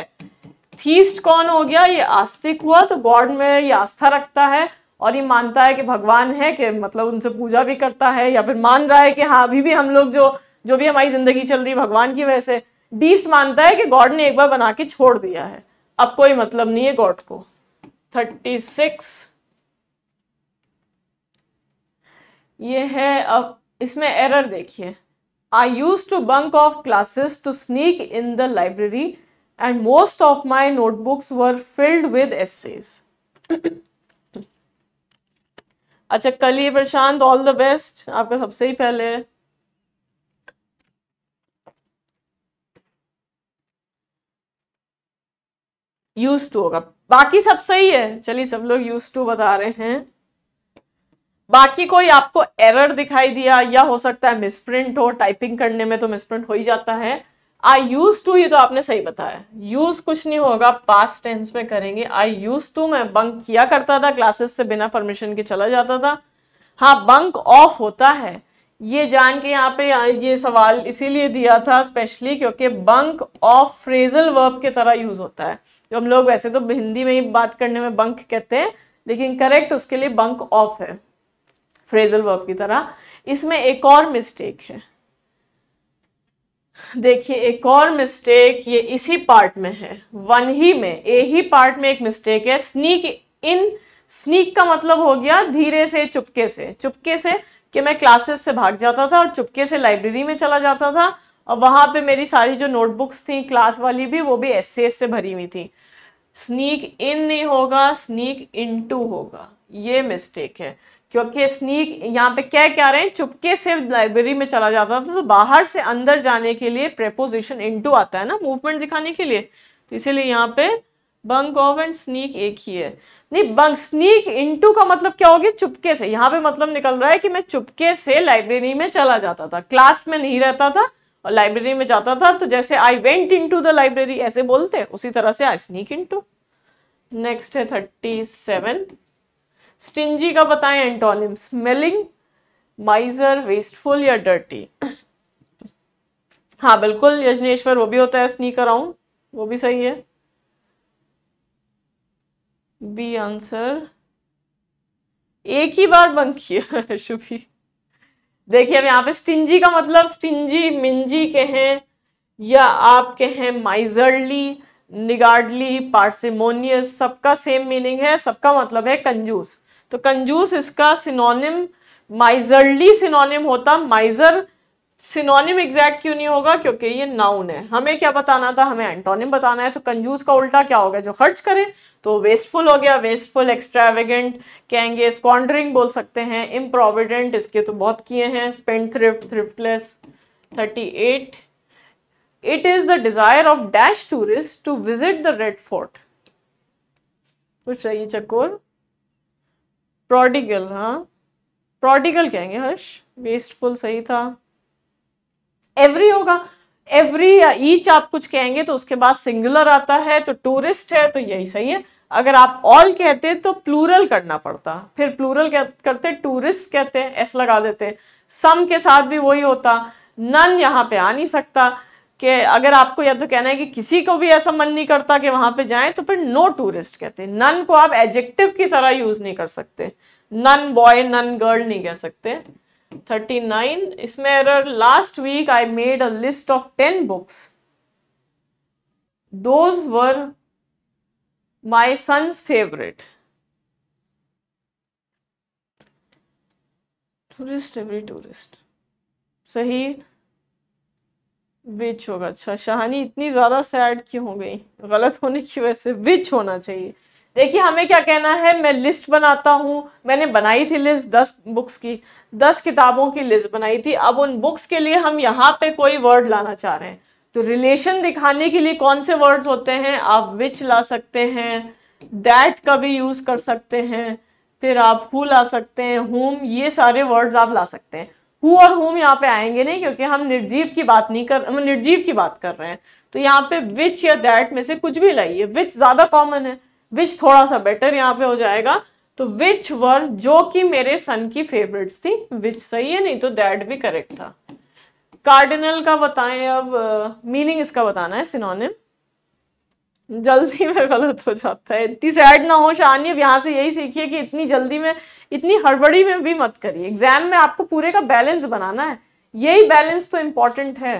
थीस्ट कौन हो गया ये आस्तिक हुआ तो गॉड में ये आस्था रखता है और ये मानता है कि भगवान है कि मतलब उनसे पूजा भी करता है या फिर मान रहा है कि हाँ अभी भी हम लोग जो जो भी हमारी जिंदगी चल रही है भगवान की वजह से डीस्ट मानता है कि गॉड ने एक बार बना के छोड़ दिया है अब कोई मतलब नहीं है गॉड को थर्टी सिक्स ये है अब इसमें एरर देखिए I used to bunk off classes to sneak in the library and most of my notebooks were filled with essays. अच्छा कल ये प्रशांत ऑल द बेस्ट आपका सबसे ही पहले यूज टू होगा बाकी सब सही है चलिए सब लोग यूज टू बता रहे हैं बाकी कोई आपको एरर दिखाई दिया या हो सकता है मिसप्रिंट हो टाइपिंग करने में तो मिसप्रिंट हो ही जाता है आई यूज टू ये तो आपने सही बताया यूज कुछ नहीं होगा पास्ट टेंस में करेंगे आई यूज टू मैं बंक किया करता था क्लासेस से बिना परमिशन के चला जाता था हाँ बंक ऑफ होता है ये जान के यहाँ पे ये सवाल इसीलिए दिया था स्पेशली क्योंकि बंक ऑफ फ्रेजल वर्ब के तरह यूज होता है जो हम लोग वैसे तो हिंदी में ही बात करने में बंक कहते हैं लेकिन करेक्ट उसके लिए बंक ऑफ है फ्रेजल वर्ब की तरह इसमें एक और मिस्टेक है देखिए एक और मिस्टेक ये इसी पार्ट में है वन ही में ए ही पार्ट में एक मिस्टेक है स्नीक इन स्नीक का मतलब हो गया धीरे से चुपके से चुपके से कि मैं क्लासेस से भाग जाता था और चुपके से लाइब्रेरी में चला जाता था और वहां पे मेरी सारी जो नोटबुक्स थी क्लास वाली भी वो भी एस से भरी हुई थी स्नीक इन नहीं होगा स्नीक इन होगा ये मिस्टेक है क्योंकि स्नीक यहाँ पे क्या क्या रहे हैं चुपके से लाइब्रेरी में चला जाता था तो बाहर से अंदर जाने के लिए प्रेपोजिशन इनटू आता है ना मूवमेंट दिखाने के लिए तो इसीलिए यहाँ पे बंक ऑफ एंड स्नीक एक ही है नहीं बंक स्नीक इनटू का मतलब क्या हो गया चुपके से यहाँ पे मतलब निकल रहा है कि मैं चुपके से लाइब्रेरी में चला जाता था क्लास में नहीं रहता था और लाइब्रेरी में जाता था तो जैसे I went in the library ऐसे बोलते उसी तरह से आई स्नीक इनटू नेक्स्ट है थर्टी सेवन स्टिंजी का बताएं एंटोनिम स्मेलिंग माइजर वेस्टफुल या डर्टी हाँ बिल्कुल यजनेश्वर वो भी होता है स्नी कराऊं वो भी सही है बी आंसर एक ही बार बंद किया शुभी देखिए अब यहाँ पे स्टिंजी का मतलब स्टिंजी मिंजी के हैं या आपके हैं माइजरली निगार्डली पार्टसिमोनियस सबका सेम मीनिंग है सबका मतलब है कंजूस तो कंजूस इसका सिनोनिम माइजरली सिनोनिम होता माइजर सिनोनिम एग्जैक्ट क्यों नहीं होगा क्योंकि ये नाउन है हमें क्या बताना था हमें एंटोनिम बताना है तो कंजूस का उल्टा क्या होगा जो खर्च करे तो वेस्टफुल हो गया वेस्टफुल एक्स्ट्रावेगेंट कहेंगे स्कॉन्डरिंग बोल सकते हैं इम्प्रोविडेंट इसके तो बहुत किए हैं spend thrift thriftless thirty eight it is the desire of dash tourist to visit the Red Fort कुछ रही चकोर प्रोडिगल हाँ प्रोडिगल कहेंगे हर्ष वेस्टफुल सही था एवरी होगा एवरी या ईच आप कुछ कहेंगे तो उसके बाद सिंगुलर आता है तो टूरिस्ट है तो यही सही है अगर आप ऑल कहते तो प्लूरल करना पड़ता फिर प्लूरल करते टूरिस्ट कहते हैं एस लगा देते सम के साथ भी वही होता नन यहाँ पे आ नहीं सकता कि अगर आपको या तो कहना है कि किसी को भी ऐसा मन नहीं करता कि वहां पे जाएं तो फिर नो टूरिस्ट कहते हैं नन को आप एडजेक्टिव की तरह यूज़ नहीं कर सकते नन बॉय नन गर्ल नहीं कह सकते थर्टी नाइन इसमें error last week I made a list of ten books those were my sons favourite tourist every tourist सही विच होगा अच्छा शाहानी इतनी ज़्यादा सैड क्यों हो गई गलत होने की वजह से विच होना चाहिए देखिए हमें क्या कहना है मैं लिस्ट बनाता हूँ मैंने बनाई थी लिस्ट दस बुक्स की दस किताबों की लिस्ट बनाई थी अब उन बुक्स के लिए हम यहाँ पे कोई वर्ड लाना चाह रहे हैं तो रिलेशन दिखाने के लिए कौन से वर्ड्स होते हैं आप विच ला सकते हैं दैट का भी यूज़ कर सकते हैं फिर आप हु ला सकते हैं होम ये सारे वर्ड्स आप ला सकते हैं हु और हुम यहाँ पे आएंगे नहीं क्योंकि हम निर्जीव की बात नहीं कर हम निर्जीव की बात कर रहे हैं तो यहाँ पे विच या दैट में से कुछ भी लाइए विच ज़्यादा कॉमन है विच थोड़ा सा बेटर यहाँ पे हो जाएगा तो विच वर जो कि मेरे सन की फेवरेट्स थी विच सही है नहीं तो दैट भी करेक्ट था कार्डिनल का बताएं अब मीनिंग uh, इसका बताना है सिनोनिम जल्दी में गलत हो जाता है इतनी सैड ना हो शानी अब यहाँ से यही सीखिए कि इतनी जल्दी में इतनी हड़बड़ी में भी मत करिए एग्जाम में आपको पूरे का बैलेंस बनाना है यही बैलेंस तो इम्पॉर्टेंट है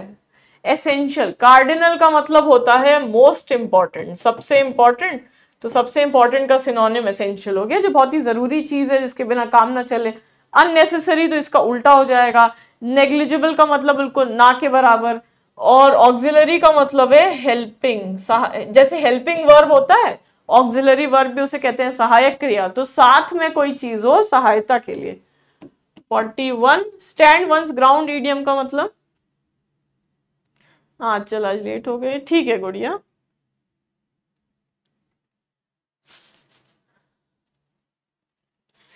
एसेंशियल कार्डिनल का मतलब होता है मोस्ट इम्पॉर्टेंट सबसे इम्पॉर्टेंट तो सबसे इम्पॉर्टेंट का सिनोनिम एसेंशियल हो गया जो बहुत ही ज़रूरी चीज़ है जिसके बिना काम ना चले अननेसेसरी तो इसका उल्टा हो जाएगा नेग्लिजिबल का मतलब बिल्कुल ना के बराबर और ऑक्सिलरी का मतलब है हेल्पिंग जैसे हेल्पिंग वर्ब होता है ऑक्सिलरी वर्ब भी उसे कहते हैं सहायक क्रिया तो साथ में कोई चीज हो सहायता के लिए forty one stand one's ground idiom का मतलब हाँ चल आज लेट हो गए ठीक है Gudiya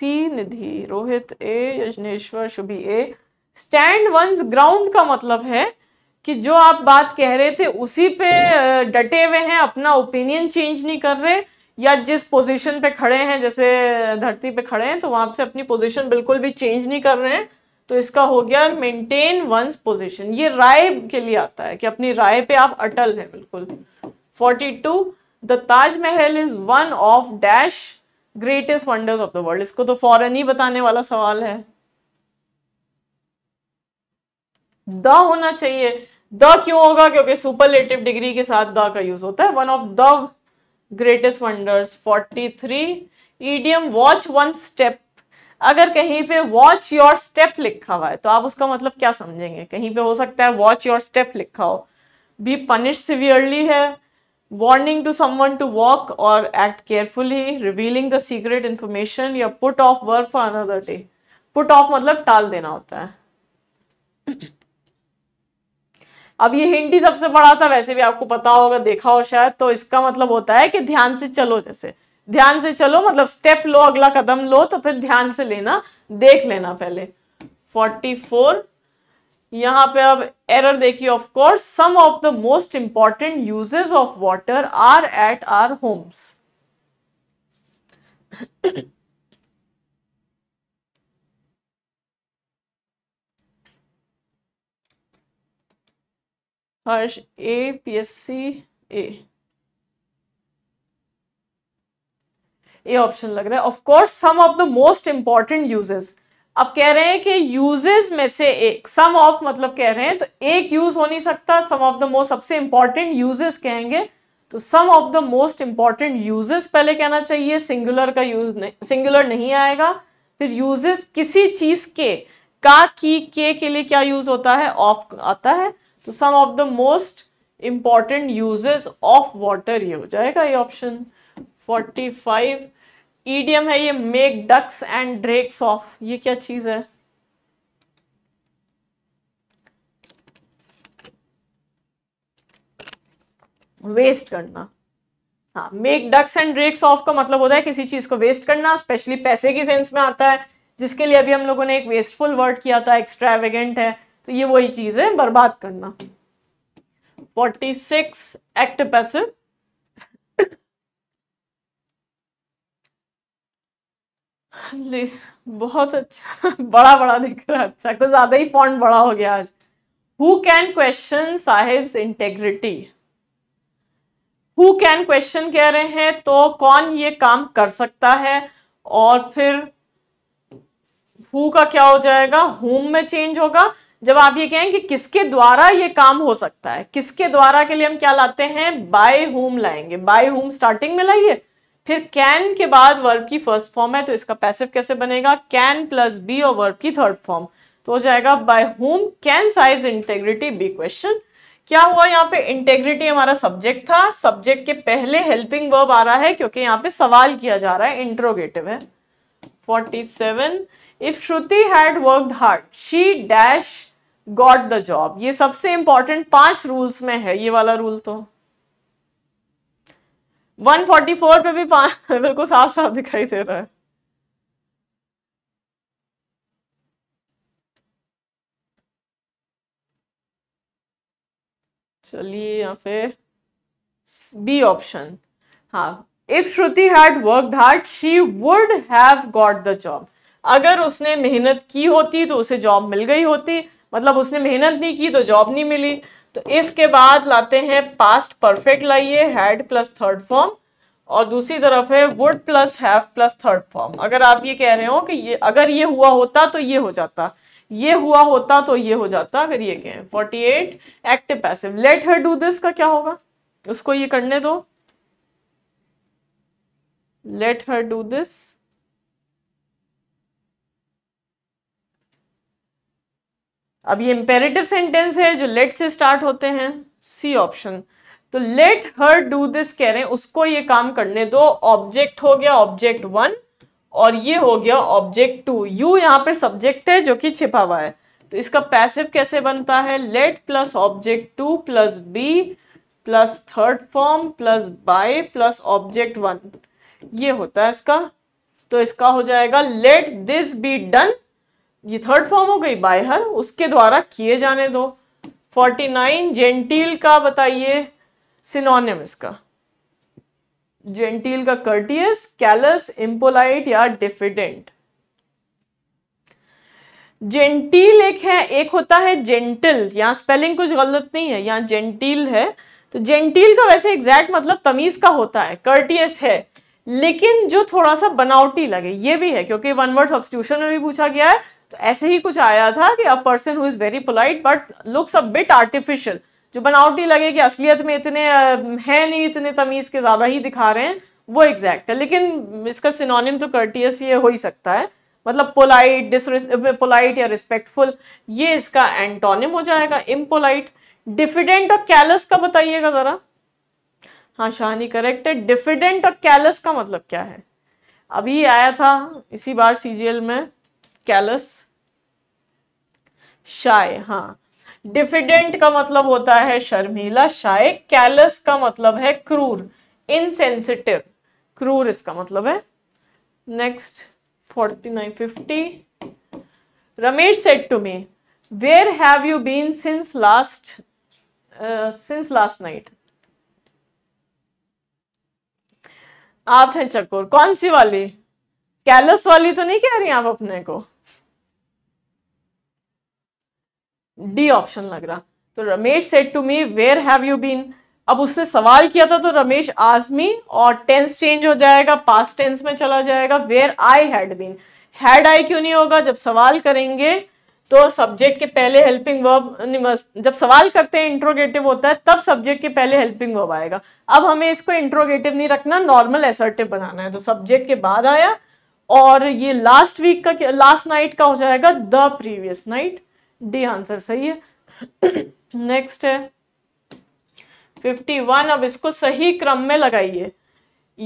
C Nidhi Rohit A Yajneshwar Shubhi A stand one's ground का मतलब है कि जो आप बात कह रहे थे उसी पे डटे हुए हैं अपना ओपिनियन चेंज नहीं कर रहे या जिस पोजीशन पे खड़े हैं जैसे धरती पे खड़े हैं तो वहां से अपनी पोजीशन बिल्कुल भी चेंज नहीं कर रहे हैं तो इसका हो गया मेंटेन वंस पोजीशन ये राय के लिए आता है कि अपनी राय पे आप अटल हैं बिल्कुल 42 the Taj Mahal is one of dash greatest wonders of the world इसको तो फॉरन ही बताने वाला सवाल है द होना चाहिए द क्यों होगा क्योंकि सुपरलेटिव डिग्री के साथ द का यूज होता है one of the greatest wonders 43 idiom watch one step अगर कहीं पे वॉच योर स्टेप लिखा हुआ है तो आप उसका मतलब क्या समझेंगे कहीं पे हो सकता है वॉच योर स्टेप लिखा हो बी पनिश सिवियरली है warning to someone to walk और act carefully revealing the secret information या put off work for another day put off मतलब टाल देना होता है अब ये हिंट ही सबसे बड़ा था वैसे भी आपको पता होगा देखा हो शायद तो इसका मतलब होता है कि ध्यान से चलो जैसे ध्यान से चलो मतलब स्टेप लो अगला कदम लो तो फिर ध्यान से लेना देख लेना पहले फोर्टी फोर यहाँ पे अब एरर देखिए of course some of the most important uses of water are at our homes Harsh A C A A option लग रहा है of course some of the most important uses अब कह रहे हैं कि यूजेस में से एक सम ऑफ मतलब कह रहे हैं तो एक यूज हो नहीं सकता सम ऑफ द मोस्ट सबसे इंपॉर्टेंट यूजेस कहेंगे तो some of the most important uses पहले कहना चाहिए सिंगुलर का यूज नहीं सिंगुलर नहीं आएगा फिर यूजेस किसी चीज के का की के के लिए क्या यूज होता है ऑफ आता है तो some of the most important uses of water ये हो जाएगा ये ऑप्शन 45 ईडीएम है ये make ducks and drakes of ये क्या चीज है वेस्ट करना हाँ make ducks and drakes of का मतलब होता है किसी चीज को वेस्ट करना स्पेशली पैसे की सेंस में आता है जिसके लिए अभी हम लोगों ने एक वेस्टफुल वर्ड किया था एक्स्ट्रावेगेंट है तो ये वही चीज है बर्बाद करना फोर्टी सिक्स एक्ट पैसिव बहुत अच्छा बड़ा बड़ा दिख रहा है अच्छा कुछ ज्यादा ही फॉन्ट बड़ा हो गया आज who can question Sahib integrity who can question कह रहे हैं तो कौन ये काम कर सकता है और फिर हु का क्या हो जाएगा हुम में चेंज होगा जब आप ये कहें कि किसके द्वारा ये काम हो सकता है किसके द्वारा के लिए हम क्या लाते हैं बाय होम लाएंगे बाय होम स्टार्टिंग में लाइए फिर कैन के बाद वर्ब की फर्स्ट फॉर्म है तो इसका पैसिव कैसे बनेगा कैन प्लस बी और वर्ब की थर्ड फॉर्म तो हो जाएगा by whom can Sahib integrity be question क्या हुआ यहाँ पे इंटेग्रिटी हमारा सब्जेक्ट था सब्जेक्ट के पहले हेल्पिंग वर्ब आ रहा है क्योंकि यहाँ पे सवाल किया जा रहा है इंट्रोगेटिव है forty seven if Shruti had work hard she dash got the job ये सबसे इंपॉर्टेंट पांच रूल्स में है ये वाला रूल तो 144 पे भी बिल्कुल साफ साफ दिखाई दे रहा है चलिए यहाँ पे बी ऑप्शन हाँ if Shruti had work hard she would have got the job अगर उसने मेहनत की होती तो उसे जॉब मिल गई होती मतलब उसने मेहनत नहीं की तो जॉब नहीं मिली तो इफ़ के बाद लाते हैं पास्ट परफेक्ट लाइए हैड प्लस थर्ड फॉर्म और दूसरी तरफ है would plus have plus third form अगर आप ये कह रहे हो कि ये अगर ये हुआ होता तो ये हो जाता ये हुआ होता तो ये हो जाता अगर ये कहें forty eight active passive let her do this का क्या होगा उसको ये करने दो लेट हर डू दिस अब ये इंपेरेटिव सेंटेंस है जो लेट से स्टार्ट होते हैं सी ऑप्शन तो लेट हर डू दिस कह रहे हैं उसको ये काम करने दो ऑब्जेक्ट हो गया ऑब्जेक्ट वन और ये हो गया ऑब्जेक्ट टू यू यहाँ पर सब्जेक्ट है जो कि छिपा हुआ है तो इसका पैसिव कैसे बनता है let plus object two plus be plus third form plus by plus object one ये होता है इसका तो इसका हो जाएगा लेट दिस बी डन ये थर्ड फॉर्म हो गई बाय हर उसके द्वारा किए जाने दो फोर्टी नाइन जेंटील का बताइए सिनोनिम इसका जेंटील का कर्टियस कैलस इम्पोलाइट या डिफिडेंट जेंटील एक है एक होता है जेंटल यहां स्पेलिंग कुछ गलत नहीं है यहां जेंटील है तो जेंटील का वैसे एग्जैक्ट मतलब तमीज का होता है कर्टियस है लेकिन जो थोड़ा सा बनावटी लगे ये भी है क्योंकि वन वर्ड सब्सिट्यूशन में भी पूछा गया है तो ऐसे ही कुछ आया था कि a person who is very polite but looks a bit artificial जो बनावटी लगे कि असलियत में इतने हैं नहीं इतने तमीज़ के ज़्यादा ही दिखा रहे हैं वो एग्जैक्ट है लेकिन इसका सिनोनिम तो कर्टियस ये हो ही सकता है मतलब पोलाइट पोलाइट या रिस्पेक्टफुल ये इसका एंटोनिम हो जाएगा इम्पोलाइट डिफिडेंट और कैलस का बताइएगा ज़रा हाँ शाहनी करेक्ट है डिफिडेंट और कैलस का मतलब क्या है अभी आया था इसी बार सीजीएल में कैलस शाय हाँ डिफिडेंट का मतलब होता है शर्मीला शाय कैलस का मतलब है क्रूर इनसेंसिटिव क्रूर इसका मतलब है next forty nine fifty Ramesh said to me where have you been since last since last night आप हैं चकोर कौन सी वाली कैलस वाली तो नहीं कह रही आप अपने को डी ऑप्शन लग रहा तो Ramesh said to me where have you been अब उसने सवाल किया था तो रमेश आजमी और टेंस चेंज हो जाएगा पास टेंस में चला जाएगा where I had been had I क्यों नहीं होगा जब सवाल करेंगे तो सब्जेक्ट के पहले हेल्पिंग वर्ब जब सवाल करते हैं इंट्रोगेटिव होता है तब सब्जेक्ट के पहले हेल्पिंग वर्ब आएगा अब हमें इसको इंट्रोगेटिव नहीं रखना नॉर्मल एसर्टिव बनाना है तो सब्जेक्ट के बाद आया और ये लास्ट वीक का लास्ट नाइट का हो जाएगा the previous night D answer सही है नेक्स्ट है फिफ्टी वन अब इसको सही क्रम में लगाइए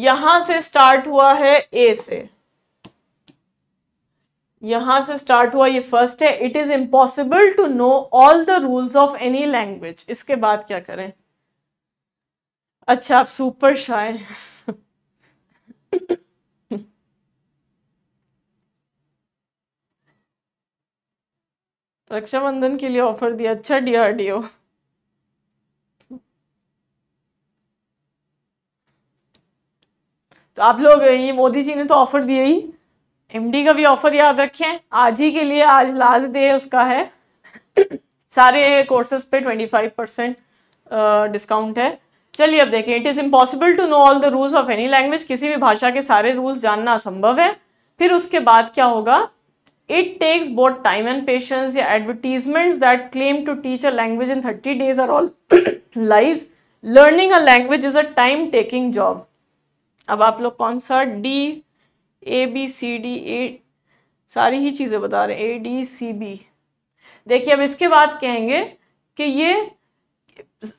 यहां से स्टार्ट हुआ है ए से यहां से स्टार्ट हुआ ये फर्स्ट है it is impossible to know all the rules of any language इसके बाद क्या करें अच्छा आप सुपर शाय रक्षाबंधन के लिए ऑफर दिया अच्छा डीआरडीओ तो आप लोग ये मोदी जी ने तो ऑफर दिया ही एमडी का भी ऑफर याद रखें आज ही के लिए आज लास्ट डे उसका है सारे कोर्सेज पे ट्वेंटी फाइव परसेंट डिस्काउंट है चलिए अब देखें it is impossible to know all the rules of any language किसी भी भाषा के सारे रूल्स जानना असंभव है फिर उसके बाद क्या होगा it takes both time and patience या advertisement that claim to teach a language in thirty days are all lies learning a language is a time taking job अब आप लोग कौन सा D A B C D A सारी ही चीज़ें बता रहे हैं ए डी सी बी देखिए अब इसके बाद कहेंगे कि ये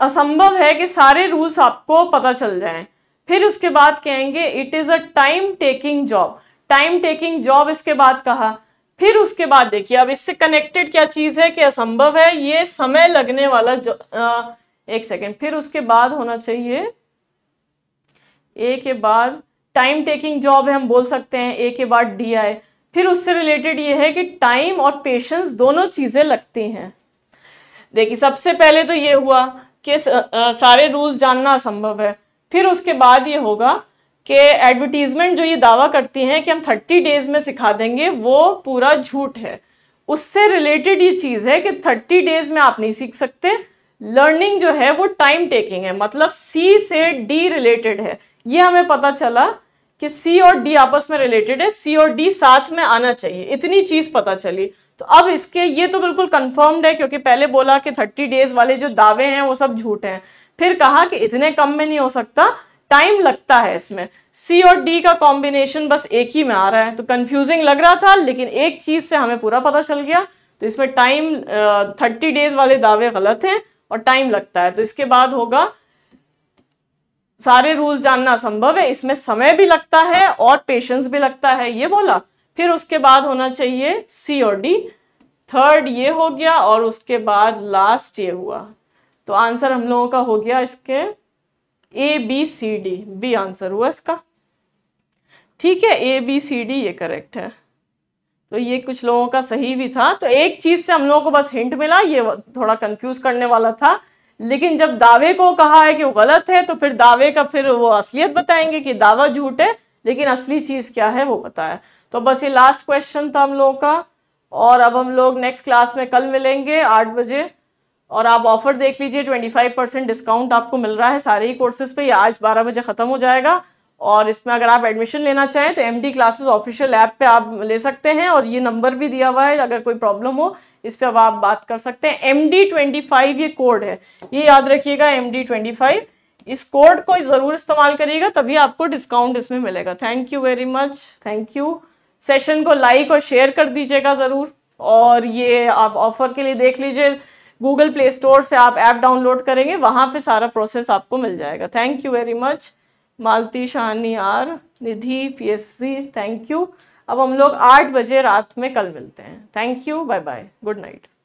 असंभव है कि सारे रूल्स आपको पता चल जाएं। फिर उसके बाद कहेंगे it is a time taking job time taking job इसके बाद कहा फिर उसके बाद देखिए अब इससे कनेक्टेड क्या चीज़ है क्या संभव है ये समय लगने वाला आ, एक सेकेंड फिर उसके बाद होना चाहिए ए के बाद टाइम टेकिंग जॉब है हम बोल सकते हैं ए के बाद डी आई फिर उससे रिलेटेड ये है कि टाइम और पेशेंस दोनों चीज़ें लगती हैं देखिए सबसे पहले तो ये हुआ कि सारे रूल्स जानना असंभव है फिर उसके बाद ये होगा कि एडवर्टीज़मेंट जो ये दावा करती हैं कि हम थर्टी डेज़ में सिखा देंगे वो पूरा झूठ है उससे रिलेटेड ये चीज़ है कि थर्टी डेज़ में आप नहीं सीख सकते लर्निंग जो है वो टाइम टेकिंग है मतलब सी से डी रिलेटेड है ये हमें पता चला कि सी और डी आपस में रिलेटेड है सी और डी साथ में आना चाहिए इतनी चीज़ पता चली तो अब इसके ये तो बिल्कुल कंफर्म्ड है क्योंकि पहले बोला कि थर्टी डेज़ वाले जो दावे हैं वो सब झूठ हैं फिर कहा कि इतने कम में नहीं हो सकता टाइम लगता है इसमें सी और डी का कॉम्बिनेशन बस एक ही में आ रहा है तो कंफ्यूजिंग लग रहा था लेकिन एक चीज़ से हमें पूरा पता चल गया तो इसमें टाइम थर्टी डेज वाले दावे गलत हैं और टाइम लगता है तो इसके बाद होगा सारे रूल्स जानना संभव है इसमें समय भी लगता है और पेशेंस भी लगता है ये बोला फिर उसके बाद होना चाहिए सी और डी थर्ड ये हो गया और उसके बाद लास्ट ये हुआ तो आंसर हम लोगों का हो गया इसके A B C D B answer हुआ इसका ठीक है ए बी सी डी ये करेक्ट है तो ये कुछ लोगों का सही भी था तो एक चीज से हम लोगों को बस हिंट मिला ये थोड़ा कंफ्यूज करने वाला था लेकिन जब दावे को कहा है कि वो गलत है तो फिर दावे का फिर वो असलियत बताएंगे कि दावा झूठ है लेकिन असली चीज क्या है वो बताया तो बस ये लास्ट क्वेश्चन था हम लोगों का और अब हम लोग नेक्स्ट क्लास में कल मिलेंगे आठ बजे और आप ऑफर देख लीजिए 25 परसेंट डिस्काउंट आपको मिल रहा है सारे ही कोर्सेज पे आज 12 बजे ख़त्म हो जाएगा और इसमें अगर आप एडमिशन लेना चाहें तो M D classes official app पे आप ले सकते हैं और ये नंबर भी दिया हुआ है अगर कोई प्रॉब्लम हो इस पर अब आप बात कर सकते हैं एम डी ट्वेंटी फाइव ये कोड है ये याद रखिएगा एम डी ट्वेंटी फाइव इस कोड को ज़रूर इस्तेमाल करिएगा तभी आपको डिस्काउंट इसमें मिलेगा thank you very much thank you session को लाइक और शेयर कर दीजिएगा ज़रूर और ये आप ऑफर के लिए देख लीजिए गूगल प्ले स्टोर से आप ऐप डाउनलोड करेंगे वहाँ पे सारा प्रोसेस आपको मिल जाएगा thank you very much Malti Shahni R Nidhi PSC thank you अब हम लोग आठ बजे रात में कल मिलते हैं thank you bye bye good night